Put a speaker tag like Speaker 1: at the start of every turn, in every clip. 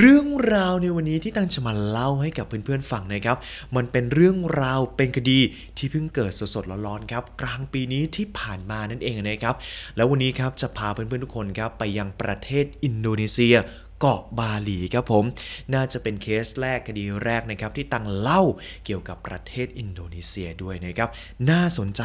Speaker 1: เรื่องราวในวันนี้ที่ตังจะมาเล่าให้กับเพื่อนๆฟังนะครับ มันเป็นเรื่องราวเป็นคดีที่เพิ่งเกิดสดๆร้อนๆครับกลางปีนี้ที่ผ่านมานั่นเองนะครับ แล้ววันนี้ครับ จะพาเพื่อนๆทุกคนครับไปยังประเทศอินโดนีเซียเกาะบาหลีครับผมน่าจะเป็นเคสแรกคดีแรกนะครับที่ตังเล่าเกี่ยวกับประเทศอินโดนีเซียด้วยนะครับ น่าสนใจ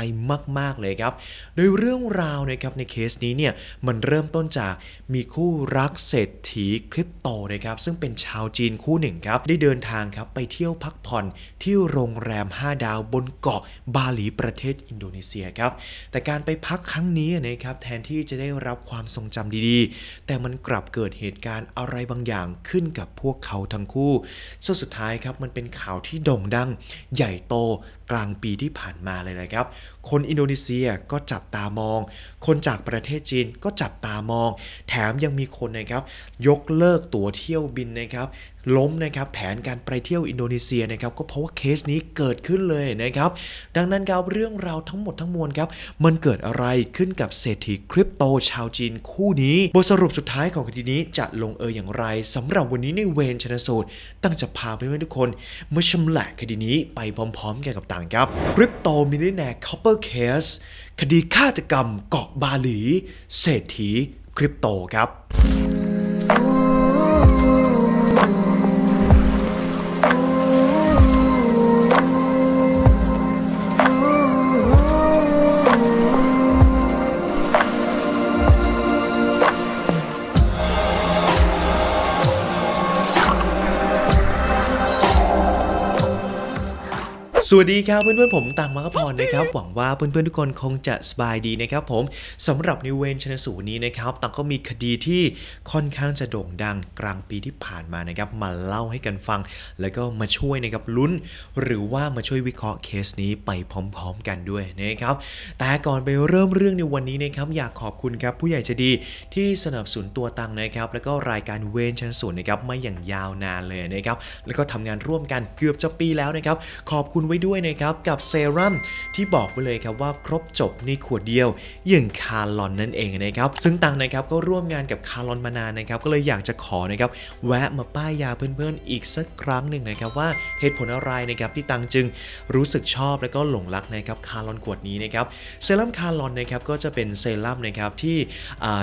Speaker 1: มากๆเลยครับโดยเรื่องราวนะครับในเคสนี้เนี่ยมันเริ่มต้นจากมีคู่รัก เศรษฐีคริปโตนะครับซึ่งเป็นชาวจีนคู่หนึ่งครับ ได้เดินทางครับไปเที่ยวพักผ่อนที่โรงแรม 5 ดาวบนเกาะบาหลีประเทศอินโดนีเซียครับแต่การไปพักครั้งนี้นะครับแทนที่จะได้รับความทรงจำดี ๆ แต่มันกลับเกิดเหตุการณ์อะไรบางอย่างขึ้นกับพวกเขาทั้งคู่จสุดท้ายครับมันเป็นข่าวที่โด่งดัง ใหญ่โตกลางปีที่ผ่านมาเลยนะครับ คนอินโดนีเซียก็จับตามอง คนจากประเทศจีนก็จับตามอง แถมยังมีคนนะครับ ยกเลิกตั๋วเที่ยวบินนะครับล้มนะครับแผนการไปเที่ยวอินโดนีเซียนะครับก็เพราะว่าเคสนี้เกิดขึ้นเลยนะครับ ดังนั้นการเรื่องราวทั้งหมดทั้งมวลครับมันเกิดอะไรขึ้นกับเศรษฐีคริปโตชาวจีนคู่นี้บทสรุปสุดท้ายของคดีนี้จะลงเอยอย่างไร สำหรับวันนี้ ในเวนชนสูตรตั้งจะพาไปื่อทุกคนมาชำละคดีนี้ไปพร้อมๆกันกับต่างครับคริปโตมิลเลนแนร์คัพเปอร์เคสคดีฆาตกรรมเกาะบาหลี เศรษฐีคริปโตครับสวัสดีครับเพื่อนๆผมต่างมาก็พรนะครับหวังว่าเพื่อนๆทุกคนคงจะสบายดีนะครับผมสำหรับในเวนชนสูนี้นะครับต่างก็มีคดีที่ค่อนข้างจะโด่งดังกลางปีที่ผ่านมานะครับมาเล่าให้กันฟัง แล้วก็มาช่วยนะครับลุ้นหรือว่ามาช่วยวิเคราะห์เคสนี้ไปพร้อม ๆ กันด้วยนะครับแต่ก่อนไปเริ่มเรื่องในวันนี้นะครับอยากขอบคุณครับผู้ใหญ่จะดีที่สนับสนุนตัวตังนะครับแล้วก็รายการเวนชนสูนนะครับมาอย่างยาวนานเลยนะครับแล้วก็ทำงานร่วมกันเกือบจะปีแล้วนะครับขอบคุณไว้ด้วยนะครับกับเซรั่มที่บอกไปเลยครับว่าครบจบในขวดเดียวอย่างคาร์ลอนนั่นเองนะครับซึ่งตังนะครับก็ร่วมงานกับคาร์ลอนมานานนะครับก็เลยอยากจะขอนะครับแวะมาป้ายยาเพื่อนๆอีกสักครั้งหนึ่งนะครับว่าเหตุผลอะไรนะครับที่ตังจึงรู้สึกชอบและก็หลงรักนะครับคาร์ลอนขวดนี้นะครับเซรั่มคาร์ลอนนะครับก็จะเป็นเซรั่มนะครับที่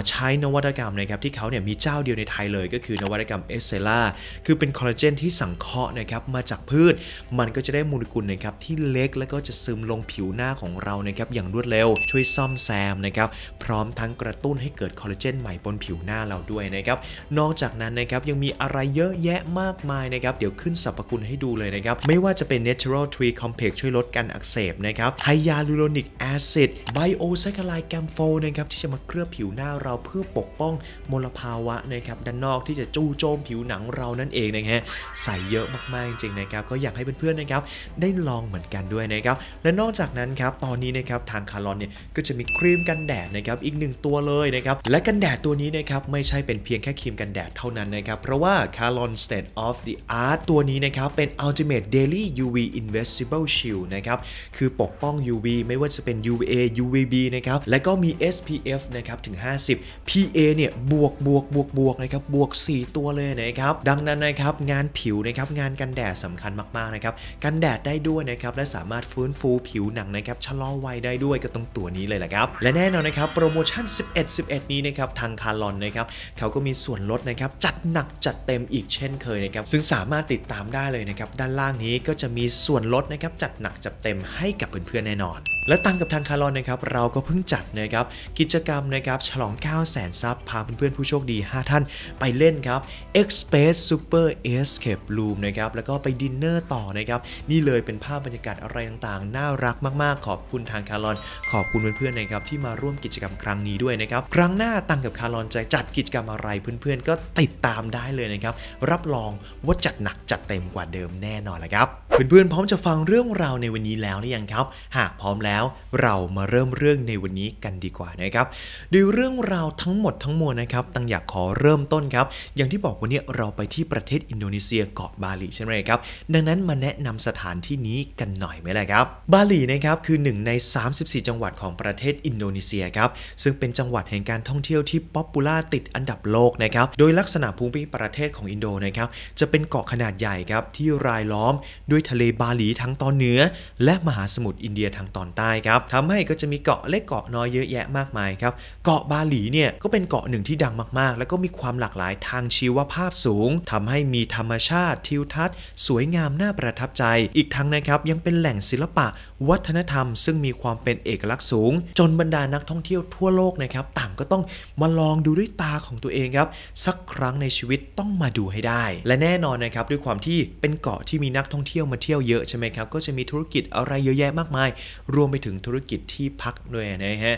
Speaker 1: ใช้นวัตกรรมนะครับที่เขาเนี่ยมีเจ้าเดียวในไทยเลย ก็คือนวัตกรรมเอสเซล่าคือเป็นคอลลาเจนที่สังเคราะห์นะครับมาจากพืชมันก็จะได้มูลกุลนะครับครับที่เล็กและก็จะซึมลงผิวหน้าของเรานะครับ อย่างรวดเร็ว ช่วยซ่อมแซมนะครับ พร้อมทั้งกระตุ้นให้เกิดคอลลาเจนใหม่บนผิวหน้าเราด้วยนะครับ นอกจากนั้นนะครับ ยังมีอะไรเยอะแยะมากมายนะครับ เดี๋ยวขึ้นสรรพคุณให้ดูเลยนะครับ ไม่ว่าจะเป็น Natural Tree Complex ช่วยลดการอักเสบนะครับไฮยาลูโรนิกแอซิดไบโอไซคลายแกมโฟนะครับที่จะมาเคลือบผิวหน้าเราเพื่อปกป้องมลภาวะนะครับด้านนอกที่จะจู่โจมผิวหนังเรานั่นเองนะฮะใส่เยอะมากๆจริงๆนะครับก็อยากให้เพื่อนๆนะครับได้ลองเหมือนกันด้วยนะครับ และนอกจากนั้นครับ ตอนนี้นะครับทางคารอนเนี่ยก็จะมีครีมกันแดดนะครับ อีกหนึ่งตัวเลยนะครับ และกันแดดตัวนี้นะครับ ไม่ใช่เป็นเพียงแค่ครีมกันแดดเท่านั้นนะครับ เพราะว่า Caron State of the Art ตัวนี้นะครับเป็น Ultimate Daily UV Invisible Shield นะครับ คือปกป้อง UV ไม่ว่าจะเป็น UVA UVB นะครับ และก็มี SPF นะครับถึง 50 PA เนี่ยบวกบวกบวกบวกนะครับบวก4ตัวเลยนะครับดังนั้นนะครับงานผิวนะครับงานกันแดดสำคัญมากๆนะครับกันแดดได้ด้ว้วยนะครับและสามารถฟื้นฟูผิวหนังนะครับชะลอวัยได้ด้วยก็ตรงตัวนี้เลยแหละครับและแน่นอนนะครับโปรโมชั่น 11 11 นี้นะครับทางคารลอนนะครับเขาก็มีส่วนลดนะครับจัดหนักจัดเต็มอีกเช่นเคยนะครับซึ่งสามารถติดตามได้เลยนะครับด้านล่างนี้ก็จะมีส่วนลดนะครับจัดหนักจัดเต็มให้กับเพื่อนๆแน่นอนและตามกับทางคารอนนะครับเราก็เพิ่งจัดนะครับกิจกรรมนะครับฉลอง 9 0 0แสนซับพาเพื่อนๆผู้โชคดี 5 ท่านไปเล่นครับ X Space Super Escape Room นะครับแล้วก็ไปดินเนอร์ต่อนะครับนี่เลยเป็นาพบรรยากาศอะไรต่างๆ น่ารักมากๆ ขอบคุณทางคารอน ขอบคุณเพื่อนๆนะครับที่มาร่วมกิจกรรมครั้งนี้ด้วยนะครับ ครั้งหน้าตังกับคารอนจะจัดกิจกรรมอะไรเพื่อนๆ ก็ติดตามได้เลยนะครับ รับรองว่าจัดหนักจัดเต็มกว่าเดิมแน่นอนแหละครับ เพื่อนๆพร้อมจะฟังเรื่องราวในวันนี้แล้วหรือยังครับ หากพร้อมแล้วเรามาเริ่มเรื่องในวันนี้กันดีกว่านะครับดูเรื่องราวทั้งหมดทั้งมวลนะครับ ตั้งอยากขอเริ่มต้นครับ อย่างที่บอกวันนี้เราไปที่ประเทศอินโดนีเซียเกาะบาหลีใช่ไหมครับ ดังนั้นมาแนะนำสถานที่นี้ี้กันหน่อยไหมล่ะครับ บาหลีนะครับคือหนึ่งใน 34 จังหวัดของประเทศอินโดนีเซียครับ ซึ่งเป็นจังหวัดแห่งการท่องเที่ยวที่ป๊อปปูล่าติดอันดับโลกนะครับ โดยลักษณะภูมิประเทศของอินโดนะครับ จะเป็นเกาะขนาดใหญ่ครับ ที่รายล้อมด้วยทะเลบาหลีทั้งตอนเหนือและมหาสมุทรอินเดียทางตอนใต้ครับทำให้ก็จะมีเกาะเล็กเกาะน้อยเยอะแยะมากมายครับเกาะบาหลีเนี่ยก็เป็นเกาะหนึ่งที่ดังมากๆ แล้วก็มีความหลากหลายทางชีวภาพสูง ทำให้มีธรรมชาติทิวทัศน์ สวยงามน่าประทับใจอีกทั้งนะครับยังเป็นแหล่งศิลปะวัฒนธรรมซึ่งมีความเป็นเอกลักษณ์สูงจนบรรดานักท่องเที่ยวทั่วโลกนะครับต่างก็ต้องมาลองดูด้วยตาของตัวเองครับสักครั้งในชีวิตต้องมาดูให้ได้ และแน่นอนนะครับด้วยความที่เป็นเกาะที่มีนักท่องเที่ยวมาเที่ยวเยอะใช่ไหมครับก็จะมีธุรกิจอะไรเยอะแยะมากมายรวมไปถึงธุรกิจที่พักด้วยนะฮะ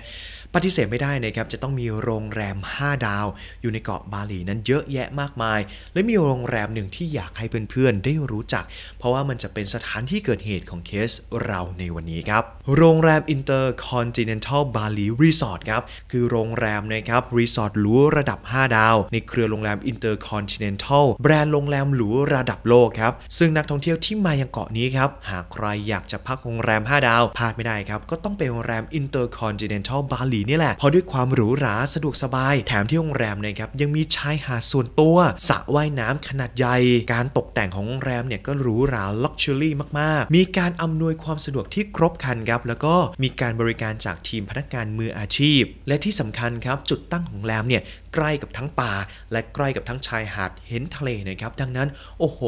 Speaker 1: ปฏิเสธไม่ได้นะครับจะต้องมีโรงแรม 5 ดาว อยู่ในเกาะบาหลีนั้นเยอะแยะมากมาย และมีโรงแรมหนึ่งที่อยากให้เพื่อนๆได้รู้จัก เพราะว่ามันจะเป็นสถานที่เกิดเหตุของเคสเราในวันนี้ครับ โรงแรม Intercontinental Bali Resort ครับ คือโรงแรม นะครับ รีสอร์ทหรูระดับ 5 ดาว ในเครือโรงแรม Intercontinental แบรนด์โรงแรมหรูระดับโลกครับ ซึ่งนักท่องเที่ยวที่มายังเกาะนี้ครับ หากใครอยากจะพักโรงแรม 5 ดาวพลาดไม่ได้ครับ ก็ต้องไปโรงแรม Intercontinental Bali นี่แหละเพราะด้วยความหรูหราสะดวกสบาย แถมที่โรงแรมนะครับ ยังมีชายหาดส่วนตัว สระว่ายน้ำขนาดใหญ่ การตกแต่งของโรงแรมเนี่ยก็หรูหราลักชัวรี่มาก ๆ มีการอำนวยความสะดวกที่ที่ครบคันครับแล้วก็มีการบริการจากทีมพนักงานมืออาชีพ และที่สำคัญครับจุดตั้งของแรมเนี่ยใกล้กับทั้งป่าและใกล้กับทั้งชายหาดเห็นทะเลนะครับดังนั้นโอ้โห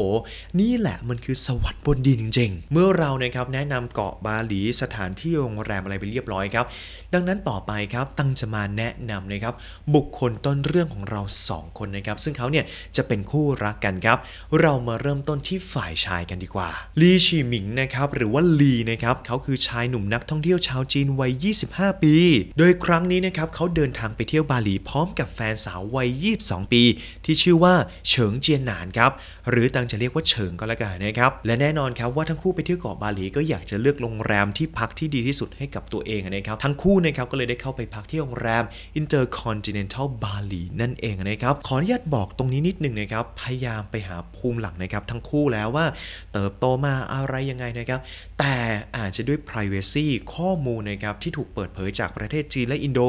Speaker 1: นี่แหละมันคือสวรรค์บนดินจริงเมื่อเรานะครับแนะนำเกาะบาหลีสถานที่โรงแรมอะไรไปเรียบร้อยครับดังนั้นต่อไปครับ ตั้งจะมาแนะนำนะครับบุคคลต้นเรื่องของเรา 2 คนนะครับซึ่งเขาเนี่ยจะเป็นคู่รักกันครับเรามาเริ่มต้นที่ฝ่ายชายกันดีกว่าลีชีหมิงนะครับหรือว่าลีนะครับเขาคือชายหนุ่มนักท่องเที่ยวชาวจีนวัย25 ปี โดยครั้งนี้นะครับเขาเดินทางไปเที่ยวบาหลี พร้อมกับแฟนนสาววัย 22 ปี ที่ชื่อว่า เฉิงเจียนหนานครับ หรือตังจะเรียกว่าเฉิงก็แล้วกันนะครับและแน่นอนครับว่าทั้งคู่ไปเที่ยวเกาะบาหลี ก็อยากจะเลือกโรงแรมที่พักที่ดีที่สุดให้กับตัวเองนะครับทั้งคู่นะครับก็เลยได้เข้าไปพักที่โรงแรม Intercontinental บาหลีนั่นเองนะครับ ขออนุญาตบอกตรงนี้นิดนึงนะครับ พยายามไปหาภูมิหลังนะครับทั้งคู่แล้วว่า เติบโตมาอะไรยังไงนะครับแต่อาจจะด้วย privacy ข้อมูลนะครับที่ถูกเปิดเผยจากประเทศจีนและอินโด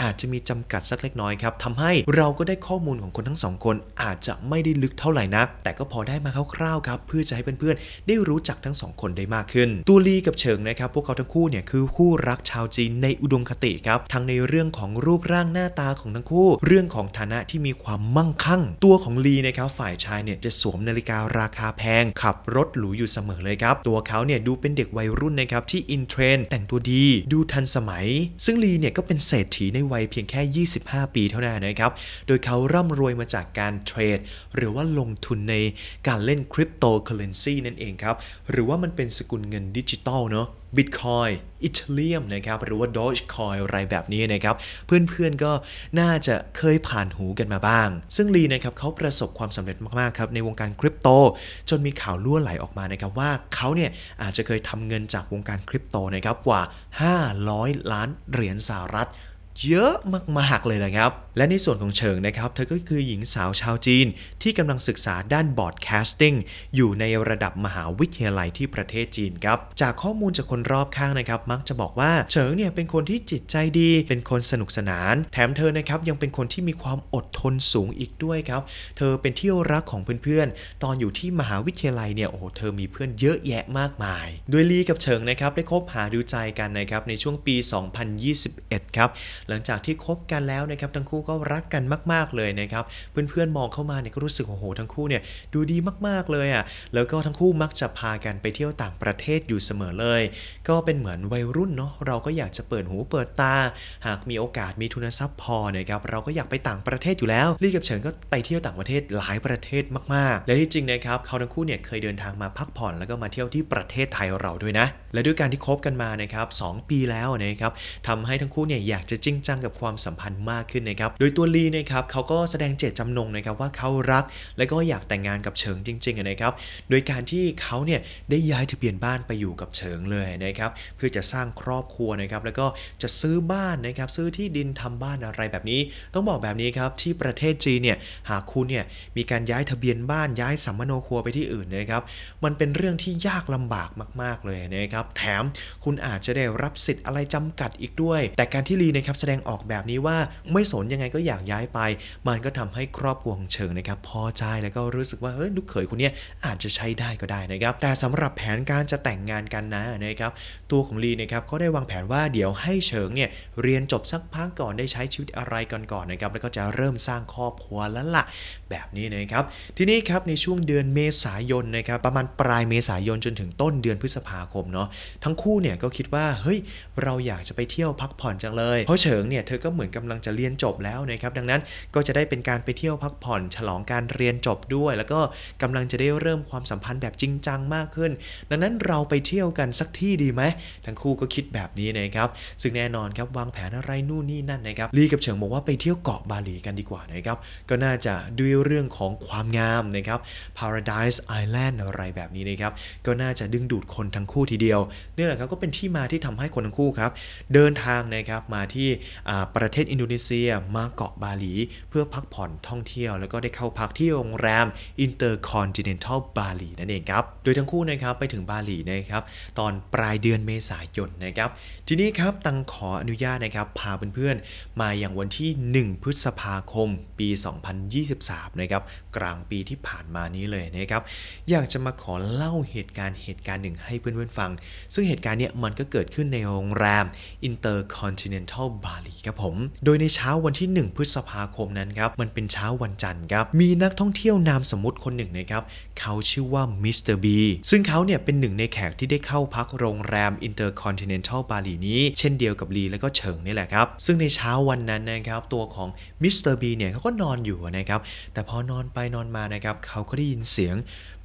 Speaker 1: อาจจะมีจำกัดสักเล็กน้อยครับทำให้เราก็ได้ข้อมูลของคนทั้งสองคนอาจจะไม่ได้ลึกเท่าไหร่นัก แต่ก็พอได้มาคร่าวๆครับเพื่อจะให้เพื่อนๆ ได้รู้จักทั้งสองคนได้มากขึ้นตัวลีกับเฉิงนะครับพวกเขาทั้งคู่เนี่ยคือคู่รักชาวจีนในอุดมคติครับทั้งในเรื่องของรูปร่างหน้าตาของทั้งคู่ เรื่องของฐานะที่มีความมั่งคั่ง ตัวของลีนะครับฝ่ายชายเนี่ยจะสวมนาฬิการาคาแพงขับรถหรูอยู่เสมอเลยครับ ตัวเขาเนี่ยดูเป็นเด็กวัยรุ่นนะครับที่อินเทรนแต่งตัวดีดูทันสมัย ซึ่งลีเนี่ยก็เป็นเศรษฐีในวัยเพียงแค่ 25 ปีเท่านั้นนะครับโดยเขาร่ำรวยมาจากการเทรด หรือว่าลงทุนในการเล่นคริปโตเคอเรนซีนั่นเองครับ หรือว่ามันเป็นสกุลเงินดิจิตอลเนาะบิตคอยอิตาเลียมนะครับหรือว่าดอจคอยอะไรแบบนี้นะครับ เพื่อนๆก็น่าจะเคยผ่านหูกันมาบ้าง ซึ่งลีนะครับเขาประสบความสำเร็จมากๆครับในวงการคริปโตจนมีข่าวล่วไหลออกมานะครับ ว่าเขาเนี่ยอาจจะเคยทำเงินจากวงการคริปโตนะครับกว่า 500 ล้านเหรียญสหรัฐเยอะมากๆเลยนะครับ และในส่วนของเฉิงนะครับเธอก็คือหญิงสาวชาวจีน ที่กำลังศึกษาด้านบอร์ดแคสติ้งอยู่ในระดับมหาวิทยาลัยที่ประเทศจีนครับ จากข้อมูลจากคนรอบข้างนะครับ มักจะบอกว่าเฉิงเนี่ยเป็นคนที่จิตใจดี เป็นคนสนุกสนาน แถมเธอนะครับยังเป็นคนที่มีความอดทนสูงอีกด้วยครับ เธอเป็นที่รักของเพื่อนๆตอนอยู่ที่มหาวิทยาลัยเนี่ยโอ้โหเธอมีเพื่อนเยอะแยะมากมายโดยลีกับเฉิงนะครับได้คบหาดูใจกันนะครับในช่วงปี 2021 ครับหลังจากที่คบกันแล้วนะครับทั้งคู่ก็รักกันมากๆเลยนะครับเพื่อนๆมองเข้ามาเนี่ยก็รู้สึกโอ้โหทั้งคู่เนี่ยดูดีมากๆเลยอะ่ะแล้วก็ทั้งคู่มักจะพากันไปเที่ยวต่างประเทศอยู่เสมอเลย ก็เป็นเหมือนวัยรุ่นเนาะเราก็อยากจะเปิดหูเปิดตา หากมีโอกาสมีทุนทรัพย์พอนะครับเราก็อยากไปต่างประเทศอยู่แล้วลี่กับเฉิงก็ไปเที่ยวต่างประเทศหลายประเทศมากๆและที่จริงนะครับเขาทั้งคู่เนี่ยเคยเดินทางมาพักผ่อนแล้วก็มาเที่ยวที่ประเทศไทยเราด้วยนะ และด้วยการที่คบกันมานะครับงปีแล้วนะครับทำให้ทั้งคู่เนี่ยอยากจะจริงงจังกับความสัมพันธ์มากขึ้นนะครับ โดยตัวลีนะครับเขาก็แสดงเจตจำนงนะครับว่าเขารัก และก็อยากแต่งงานกับเฉิงจริงๆนะครับ โดยการที่เขาเนี่ยได้ย้ายทะเบียนบ้านไปอยู่กับเฉิงเลยนะครับเพื่อจะสร้างครอบครัวนะครับแล้วก็จะซื้อบ้านนะครับซื้อที่ดินทำบ้านอะไรแบบนี้ ต้องบอกแบบนี้ครับที่ประเทศจีนเนี่ยหากคุณเนี่ยมีการย้ายทะเบียนบ้านย้ายสัมมโนครัวไปที่อื่นนะครับ มันเป็นเรื่องที่ยากลำบากมากๆเลยนะครับแถมคุณอาจจะได้รับสิทธิ์อะไรจำกัดอีกด้วย แต่การที่ลีนะครับแสดงออกแบบนี้ว่าไม่สนยังไงก็อยากย้ายไป มันก็ทำให้ครอบครัวของเชิงนะครับพอใจแล้วก็รู้สึกว่าเฮ้ยลูกเขยคนนี้อาจจะใช้ได้ก็ได้นะครับแต่สำหรับแผนการจะแต่งงานกันนะนะครับ ตัวของลีนะครับก็ได้วางแผนว่าเดี๋ยวให้เชิงเนี่ยเรียนจบสักพักก่อนได้ใช้ชีวิตอะไรกันก่อนนะครับแล้วก็จะเริ่มสร้างครอบครัวแล้วละ่ะแบบนี้นะครับทีนี้ครับในช่วงเดือนเมษายนนะครับ ประมาณปลายเมษายนจนถึงต้นเดือนพฤษภาคมเนาะทั้งคู่เนี่ยก็คิดว่าเฮ้ยเราอยากจะไปเที่ยวพักผ่อนจังเลยเพราะเฉิงิงเนี่ยเธอก็เหมือนกำลังจะเรียนจบแล้วนะครับ ดังนั้นก็จะได้เป็นการไปเที่ยวพักผ่อนฉลองการเรียนจบด้วย แล้วก็กำลังจะได้เริ่มความสัมพันธ์แบบจริงจังมากขึ้น ดังนั้นเราไปเที่ยวกันสักที่ดีไหมทั้งคู่ก็คิดแบบนี้นะครับ ซึ่งแน่นอนครับวางแผนอะไรนู่นนี่นั่นนะครับลีกับเฉิงบอกว่าไปเที่ยวเกาะบาหลีกันดีกว่านะครับก็น่าจะด้วยเรื่องของความงามนะครับ Paradise Island อะไรแบบนี้นะครับก็น่าจะดึงดูดคนทั้งคู่ทีเดียวนี่แหละครับก็เป็นที่มาที่ทำให้คนทั้งคู่ครับเดินทางนะครับมาที่ประเทศอินโดนีเซียมาเกาะบาหลี เพื่อพักผ่อนท่องเที่ยว แล้วก็ได้เข้าพักที่โรงแรม Intercontinental บาหลีนั่นเองครับ โดยทั้งคู่นะครับไปถึงบาหลีนะครับตอนปลายเดือนเมษายนนะครับทีนี้ครับตังขออนุญาตนะครับพาเพื่อนๆ มาอย่างวันที่ 1 พฤษภาคมปี 2023นะครับกลางปีที่ผ่านมานี้เลยนะครับอยากจะมาขอเล่าเหตุการณ์เหตุการณ์หนึ่งให้เพื่อนๆฟัง ซึ่งเหตุการณ์เนี้ยมันก็เกิดขึ้นในโรงแรม Intercontinental บบาหลีครับผม โดยในเช้าวันที่ 1 พฤษภาคมนั้นครับ มันเป็นเช้าวันจันทร์ครับ มีนักท่องเที่ยวนามสมมติคนหนึ่งนะครับ เขาชื่อว่ามิสเตอร์บีซึ่งเขาเนี่ยเป็นหนึ่งในแขกที่ได้เข้าพักโรงแรมอินเตอร์คอนติเนนตัลบาหลีนี้ เช่นเดียวกับลีและก็เฉิงนี่แหละครับ ซึ่งในเช้าวันนั้นนะครับ ตัวของมิสเตอร์บีเนี่ยเขาก็นอนอยู่นะครับแต่พอนอนไปนอนมานะครับเขาก็ได้ยินเสียง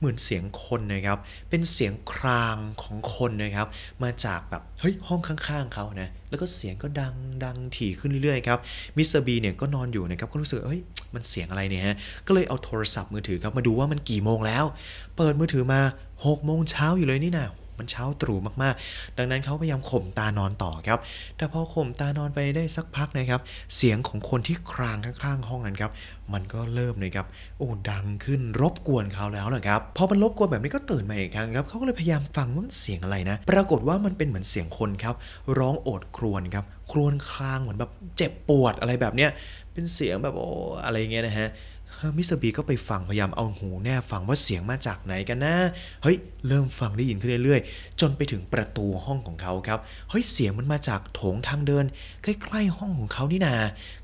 Speaker 1: เหมือนเสียงคนนะครับ เป็นเสียงครางของคนนะครับ มาจากแบบเฮ้ยห้องข้าง ๆเขานะ แล้วก็เสียงก็ดังดังถี่ขึ้นเรื่อยๆครับ มิสเตอร์บีเนี่ยก็นอนอยู่นะครับ ก็รู้สึกเฮ้ยมันเสียงอะไรเนี่ยฮะ ก็เลยเอาโทรศัพท์มือถือครับมาดูว่ามันกี่โมงแล้ว เปิดมือถือมา6โมงเช้าอยู่เลยนี่นะันเช้าตรู่มากๆ ดังนั้นเขาพยายามข่มตานอนต่อครับ แต่พอข่มตานอนไปได้สักพักนะครับ เสียงของคนที่ครางข้างๆห้องนั้นครับ มันก็เริ่มเลยครับ โอ้ ดังขึ้นรบกวนเขาแล้วเหรอครับ พอมันรบกวนแบบนี้ก็ตื่นมาอีกครั้งครับ เขาก็เลยพยายามฟังว่าเสียงอะไรนะ ปรากฏว่ามันเป็นเหมือนเสียงคนครับ ร้องโอดครวญครับ ครวญครางเหมือนแบบเจ็บปวดอะไรแบบเนี้ยเป็นเสียงแบบโอ้ อะไรเงี้ยนะฮะมิสเตอร์บีก็ไปฟังพยายามเอาหูแน่ฟังว่าเสียงมาจากไหนกันนะเฮ้ยเริ่มฟังได้ยินขึ้นเรื่อย ๆ จนไปถึงประตูห้องของเขาครับเฮ้ยเสียงมันมาจากโถงทางเดินใกล้ๆห้องของเขานี่นา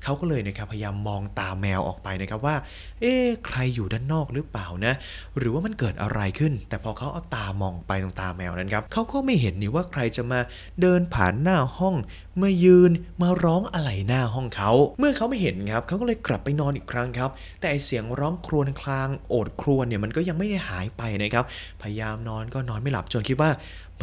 Speaker 1: เขาก็เลยนะครับพยายามมองตาแมวออกไปนะครับว่า เอ๊ะใครอยู่ด้านนอกหรือเปล่านะ หรือว่ามันเกิดอะไรขึ้น แต่พอเขาเอาตามองไปตรงตาแมวนั้นครับเขาก็ไม่เห็นนี่ว่าใครจะมาเดินผ่านหน้าห้องมายืนมาร้องอะไรหน้าห้องเขา เมื่อเขาไม่เห็นครับ เขาก็เลยกลับไปนอนอีกครั้งครับ แต่เสียงร้องครวญครางโอดครวญเนี่ย มันก็ยังไม่ได้หายไปนะครับ พยายามนอนก็นอนไม่หลับจนคิดว่า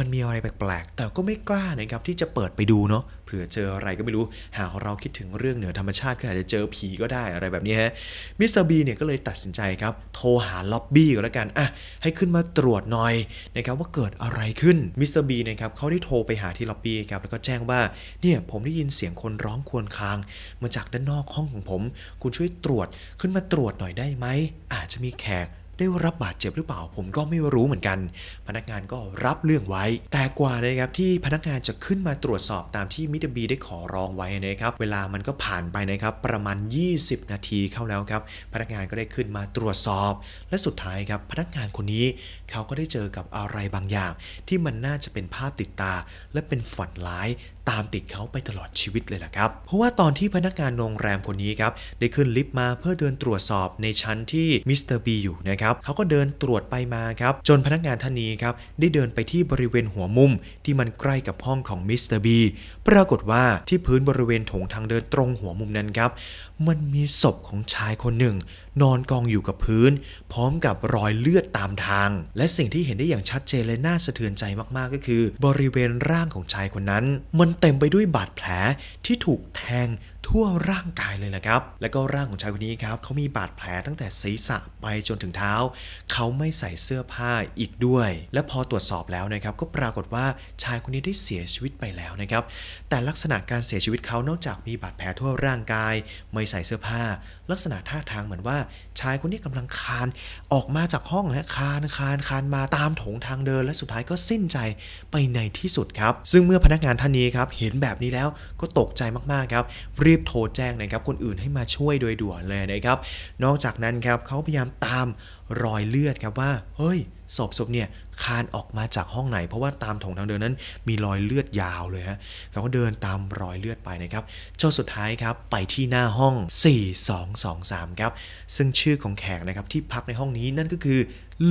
Speaker 1: มันมีอะไรแปลกๆ แต่ก็ไม่กล้านะครับที่จะเปิดไปดูเนาะ เผื่อเจออะไรก็ไม่รู้ หากเราคิดถึงเรื่องเหนือธรรมชาติก็อาจจะเจอผีก็ได้อะไรแบบนี้ฮะ มิสเตอร์บีเนี่ยก็เลยตัดสินใจครับโทรหาล็อบบี้ก็แล้วกันอ่ะให้ขึ้นมาตรวจหน่อยนะครับว่าเกิดอะไรขึ้น มิสเตอร์บีนะครับเขาได้โทรไปหาที่ล็อบบี้ครับแล้วก็แจ้งว่า เนี่ยผมได้ยินเสียงคนร้องควนคางมาจากด้านนอกห้องของผม คุณช่วยตรวจขึ้นมาตรวจหน่อยได้ไหม อาจจะมีแขกได้รับบาดเจ็บหรือเปล่าผมก็ไม่รู้เหมือนกัน พนักงานก็รับเรื่องไว้ แต่กว่านะครับ ที่พนักงานจะขึ้นมาตรวจสอบ ตามที่มิเตอร์บีได้ขอร้องไว้นะครับ เวลามันก็ผ่านไปนะครับ ประมาณ 20 นาทีเข้าแล้วครับ พนักงานก็ได้ขึ้นมาตรวจสอบ และสุดท้ายครับ พนักงานคนนี้ เขาก็ได้เจอกับอะไรบางอย่าง ที่มันน่าจะเป็นภาพติดตาและเป็นฝันร้ายตามติดเขาไปตลอดชีวิตเลยล่ะครับ เพราะว่าตอนที่พนักงานโรงแรมคนนี้ครับได้ขึ้นลิฟต์มาเพื่อเดินตรวจสอบในชั้นที่มิสเตอร์บีอยู่นะครับ เขาก็เดินตรวจไปมาครับจนพนักงานท่านนี้ครับได้เดินไปที่บริเวณหัวมุมที่มันใกล้กับห้องของมิสเตอร์บีปรากฏว่าที่พื้นบริเวณถงทางเดินตรงหัวมุมนั้นครับมันมีศพของชายคนหนึ่ง นอนกองอยู่กับพื้น พร้อมกับรอยเลือดตามทาง และสิ่งที่เห็นได้อย่างชัดเจนและน่าสะเทือนใจมาก ๆ ก็คือ บริเวณร่างของชายคนนั้น มันเต็มไปด้วยบาดแผลที่ถูกแทงทั่วร่างกายเลยแหละครับ แล้วก็ร่างของชายคนนี้ครับเขามีบาดแผลตั้งแต่ศีรษะไปจนถึงเท้า เขาไม่ใส่เสื้อผ้าอีกด้วย และพอตรวจสอบแล้วนะครับ ก็ปรากฏว่าชายคนนี้ได้เสียชีวิตไปแล้วนะครับ แต่ลักษณะการเสียชีวิตเขานอกจากมีบาดแผลทั่วร่างกายไม่ใส่เสื้อผ้า ลักษณะท่าทางเหมือนว่า ชายคนนี้กำลังคานออกมาจากห้องฮะคานคานคานมาตามถงทางเดิน และสุดท้ายก็สิ้นใจไปในที่สุดครับ ซึ่งเมื่อพนักงานท่านนี้ครับเห็นแบบนี้แล้วก็ตกใจมากๆครับรีบโทรแจ้งนะครับคนอื่นให้มาช่วยโดยด่วนเลยนะครับ นอกจากนั้นครับเขาพยายามตามรอยเลือดครับว่า เฮ้ยศพศพเนี่ยคานออกมาจากห้องไหน เพราะว่าตามถงทางเดินนั้นมีรอยเลือดยาวเลยฮะเขาก็เดินตามรอยเลือดไปนะครับจนสุดท้ายครับไปที่หน้าห้อง 4223ครับซึ่งชื่อของแขกนะครับที่พักในห้องนี้นั่นก็คือ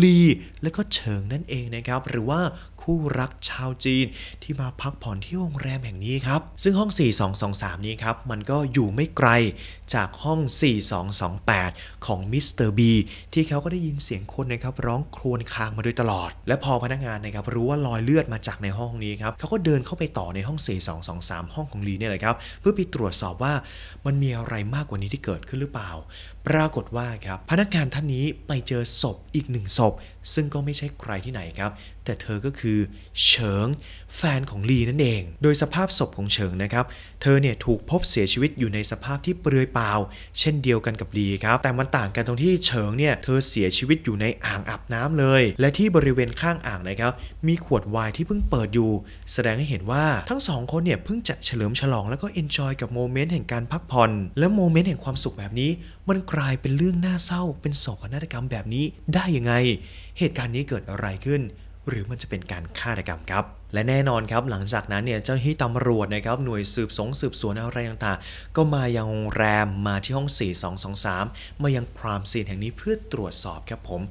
Speaker 1: ลี และก็เฉิงนั่นเองนะครับหรือว่าคู่รักชาวจีนที่มาพักผ่อนที่โรงแรมแห่งนี้ครับ ซึ่งห้อง 4223นี้ครับมันก็อยู่ไม่ไกลจากห้อง 4228 ของมิสเตอร์บีที่เขาก็ได้ยินเสียงคนนะครับร้องครวญครางมาโดยตลอด และพอพนักงานนะครับรู้ว่าลอยเลือดมาจากในห้องนี้ครับเขาก็เดินเข้าไปต่อในห้อง 4223ห้องของลีเนี่ยแหละครับ เพื่อไปตรวจสอบว่ามันมีอะไรมากกว่านี้ที่เกิดขึ้นหรือเปล่าปรากฏว่าครับ พนักงานท่านนี้ไปเจอศพอีกหนึ่งศพซึ่งก็ไม่ใช่ใครที่ไหนครับ แต่เธอก็คือเฉิงแฟนของลีนั่นเอง โดยสภาพศพของเฉิงนะครับ เธอเนี่ยถูกพบเสียชีวิตอยู่ในสภาพที่เปลือยเปล่า เช่นเดียวกันกับลีครับ แต่มันต่างกันตรงที่เฉิงเนี่ย เธอเสียชีวิตอยู่ในอ่างอาบน้ำเลย และที่บริเวณข้างอ่างนะครับ มีขวดไวน์ที่เพิ่งเปิดอยู่ แสดงให้เห็นว่าทั้งสองคนเนี่ยเพิ่งจะเฉลิมฉลองแล้วก็เอนจอยกับโมเมนต์แห่งการพักผ่อน และโมเมนต์แห่งความสุขแบบนี้ มันกลายเป็นเรื่องน่าเศร้า เป็นโศกนาฏกรรมแบบนี้ได้ยังไง เหตุการณ์นี้เกิดอะไรขึ้น หรือมันจะเป็นการฆาตกรรมครับและแน่นอนครับ หลังจากนั้นเนี่ยเจ้าหน้าที่ตำรวจนะครับ หน่วยสืบสงสืบสวนอะไรต่างๆ ก็มายังโรงแรมมาที่ห้อง 4223 มายังพรามซีนแห่งนี้เพื่อตรวจสอบครับผม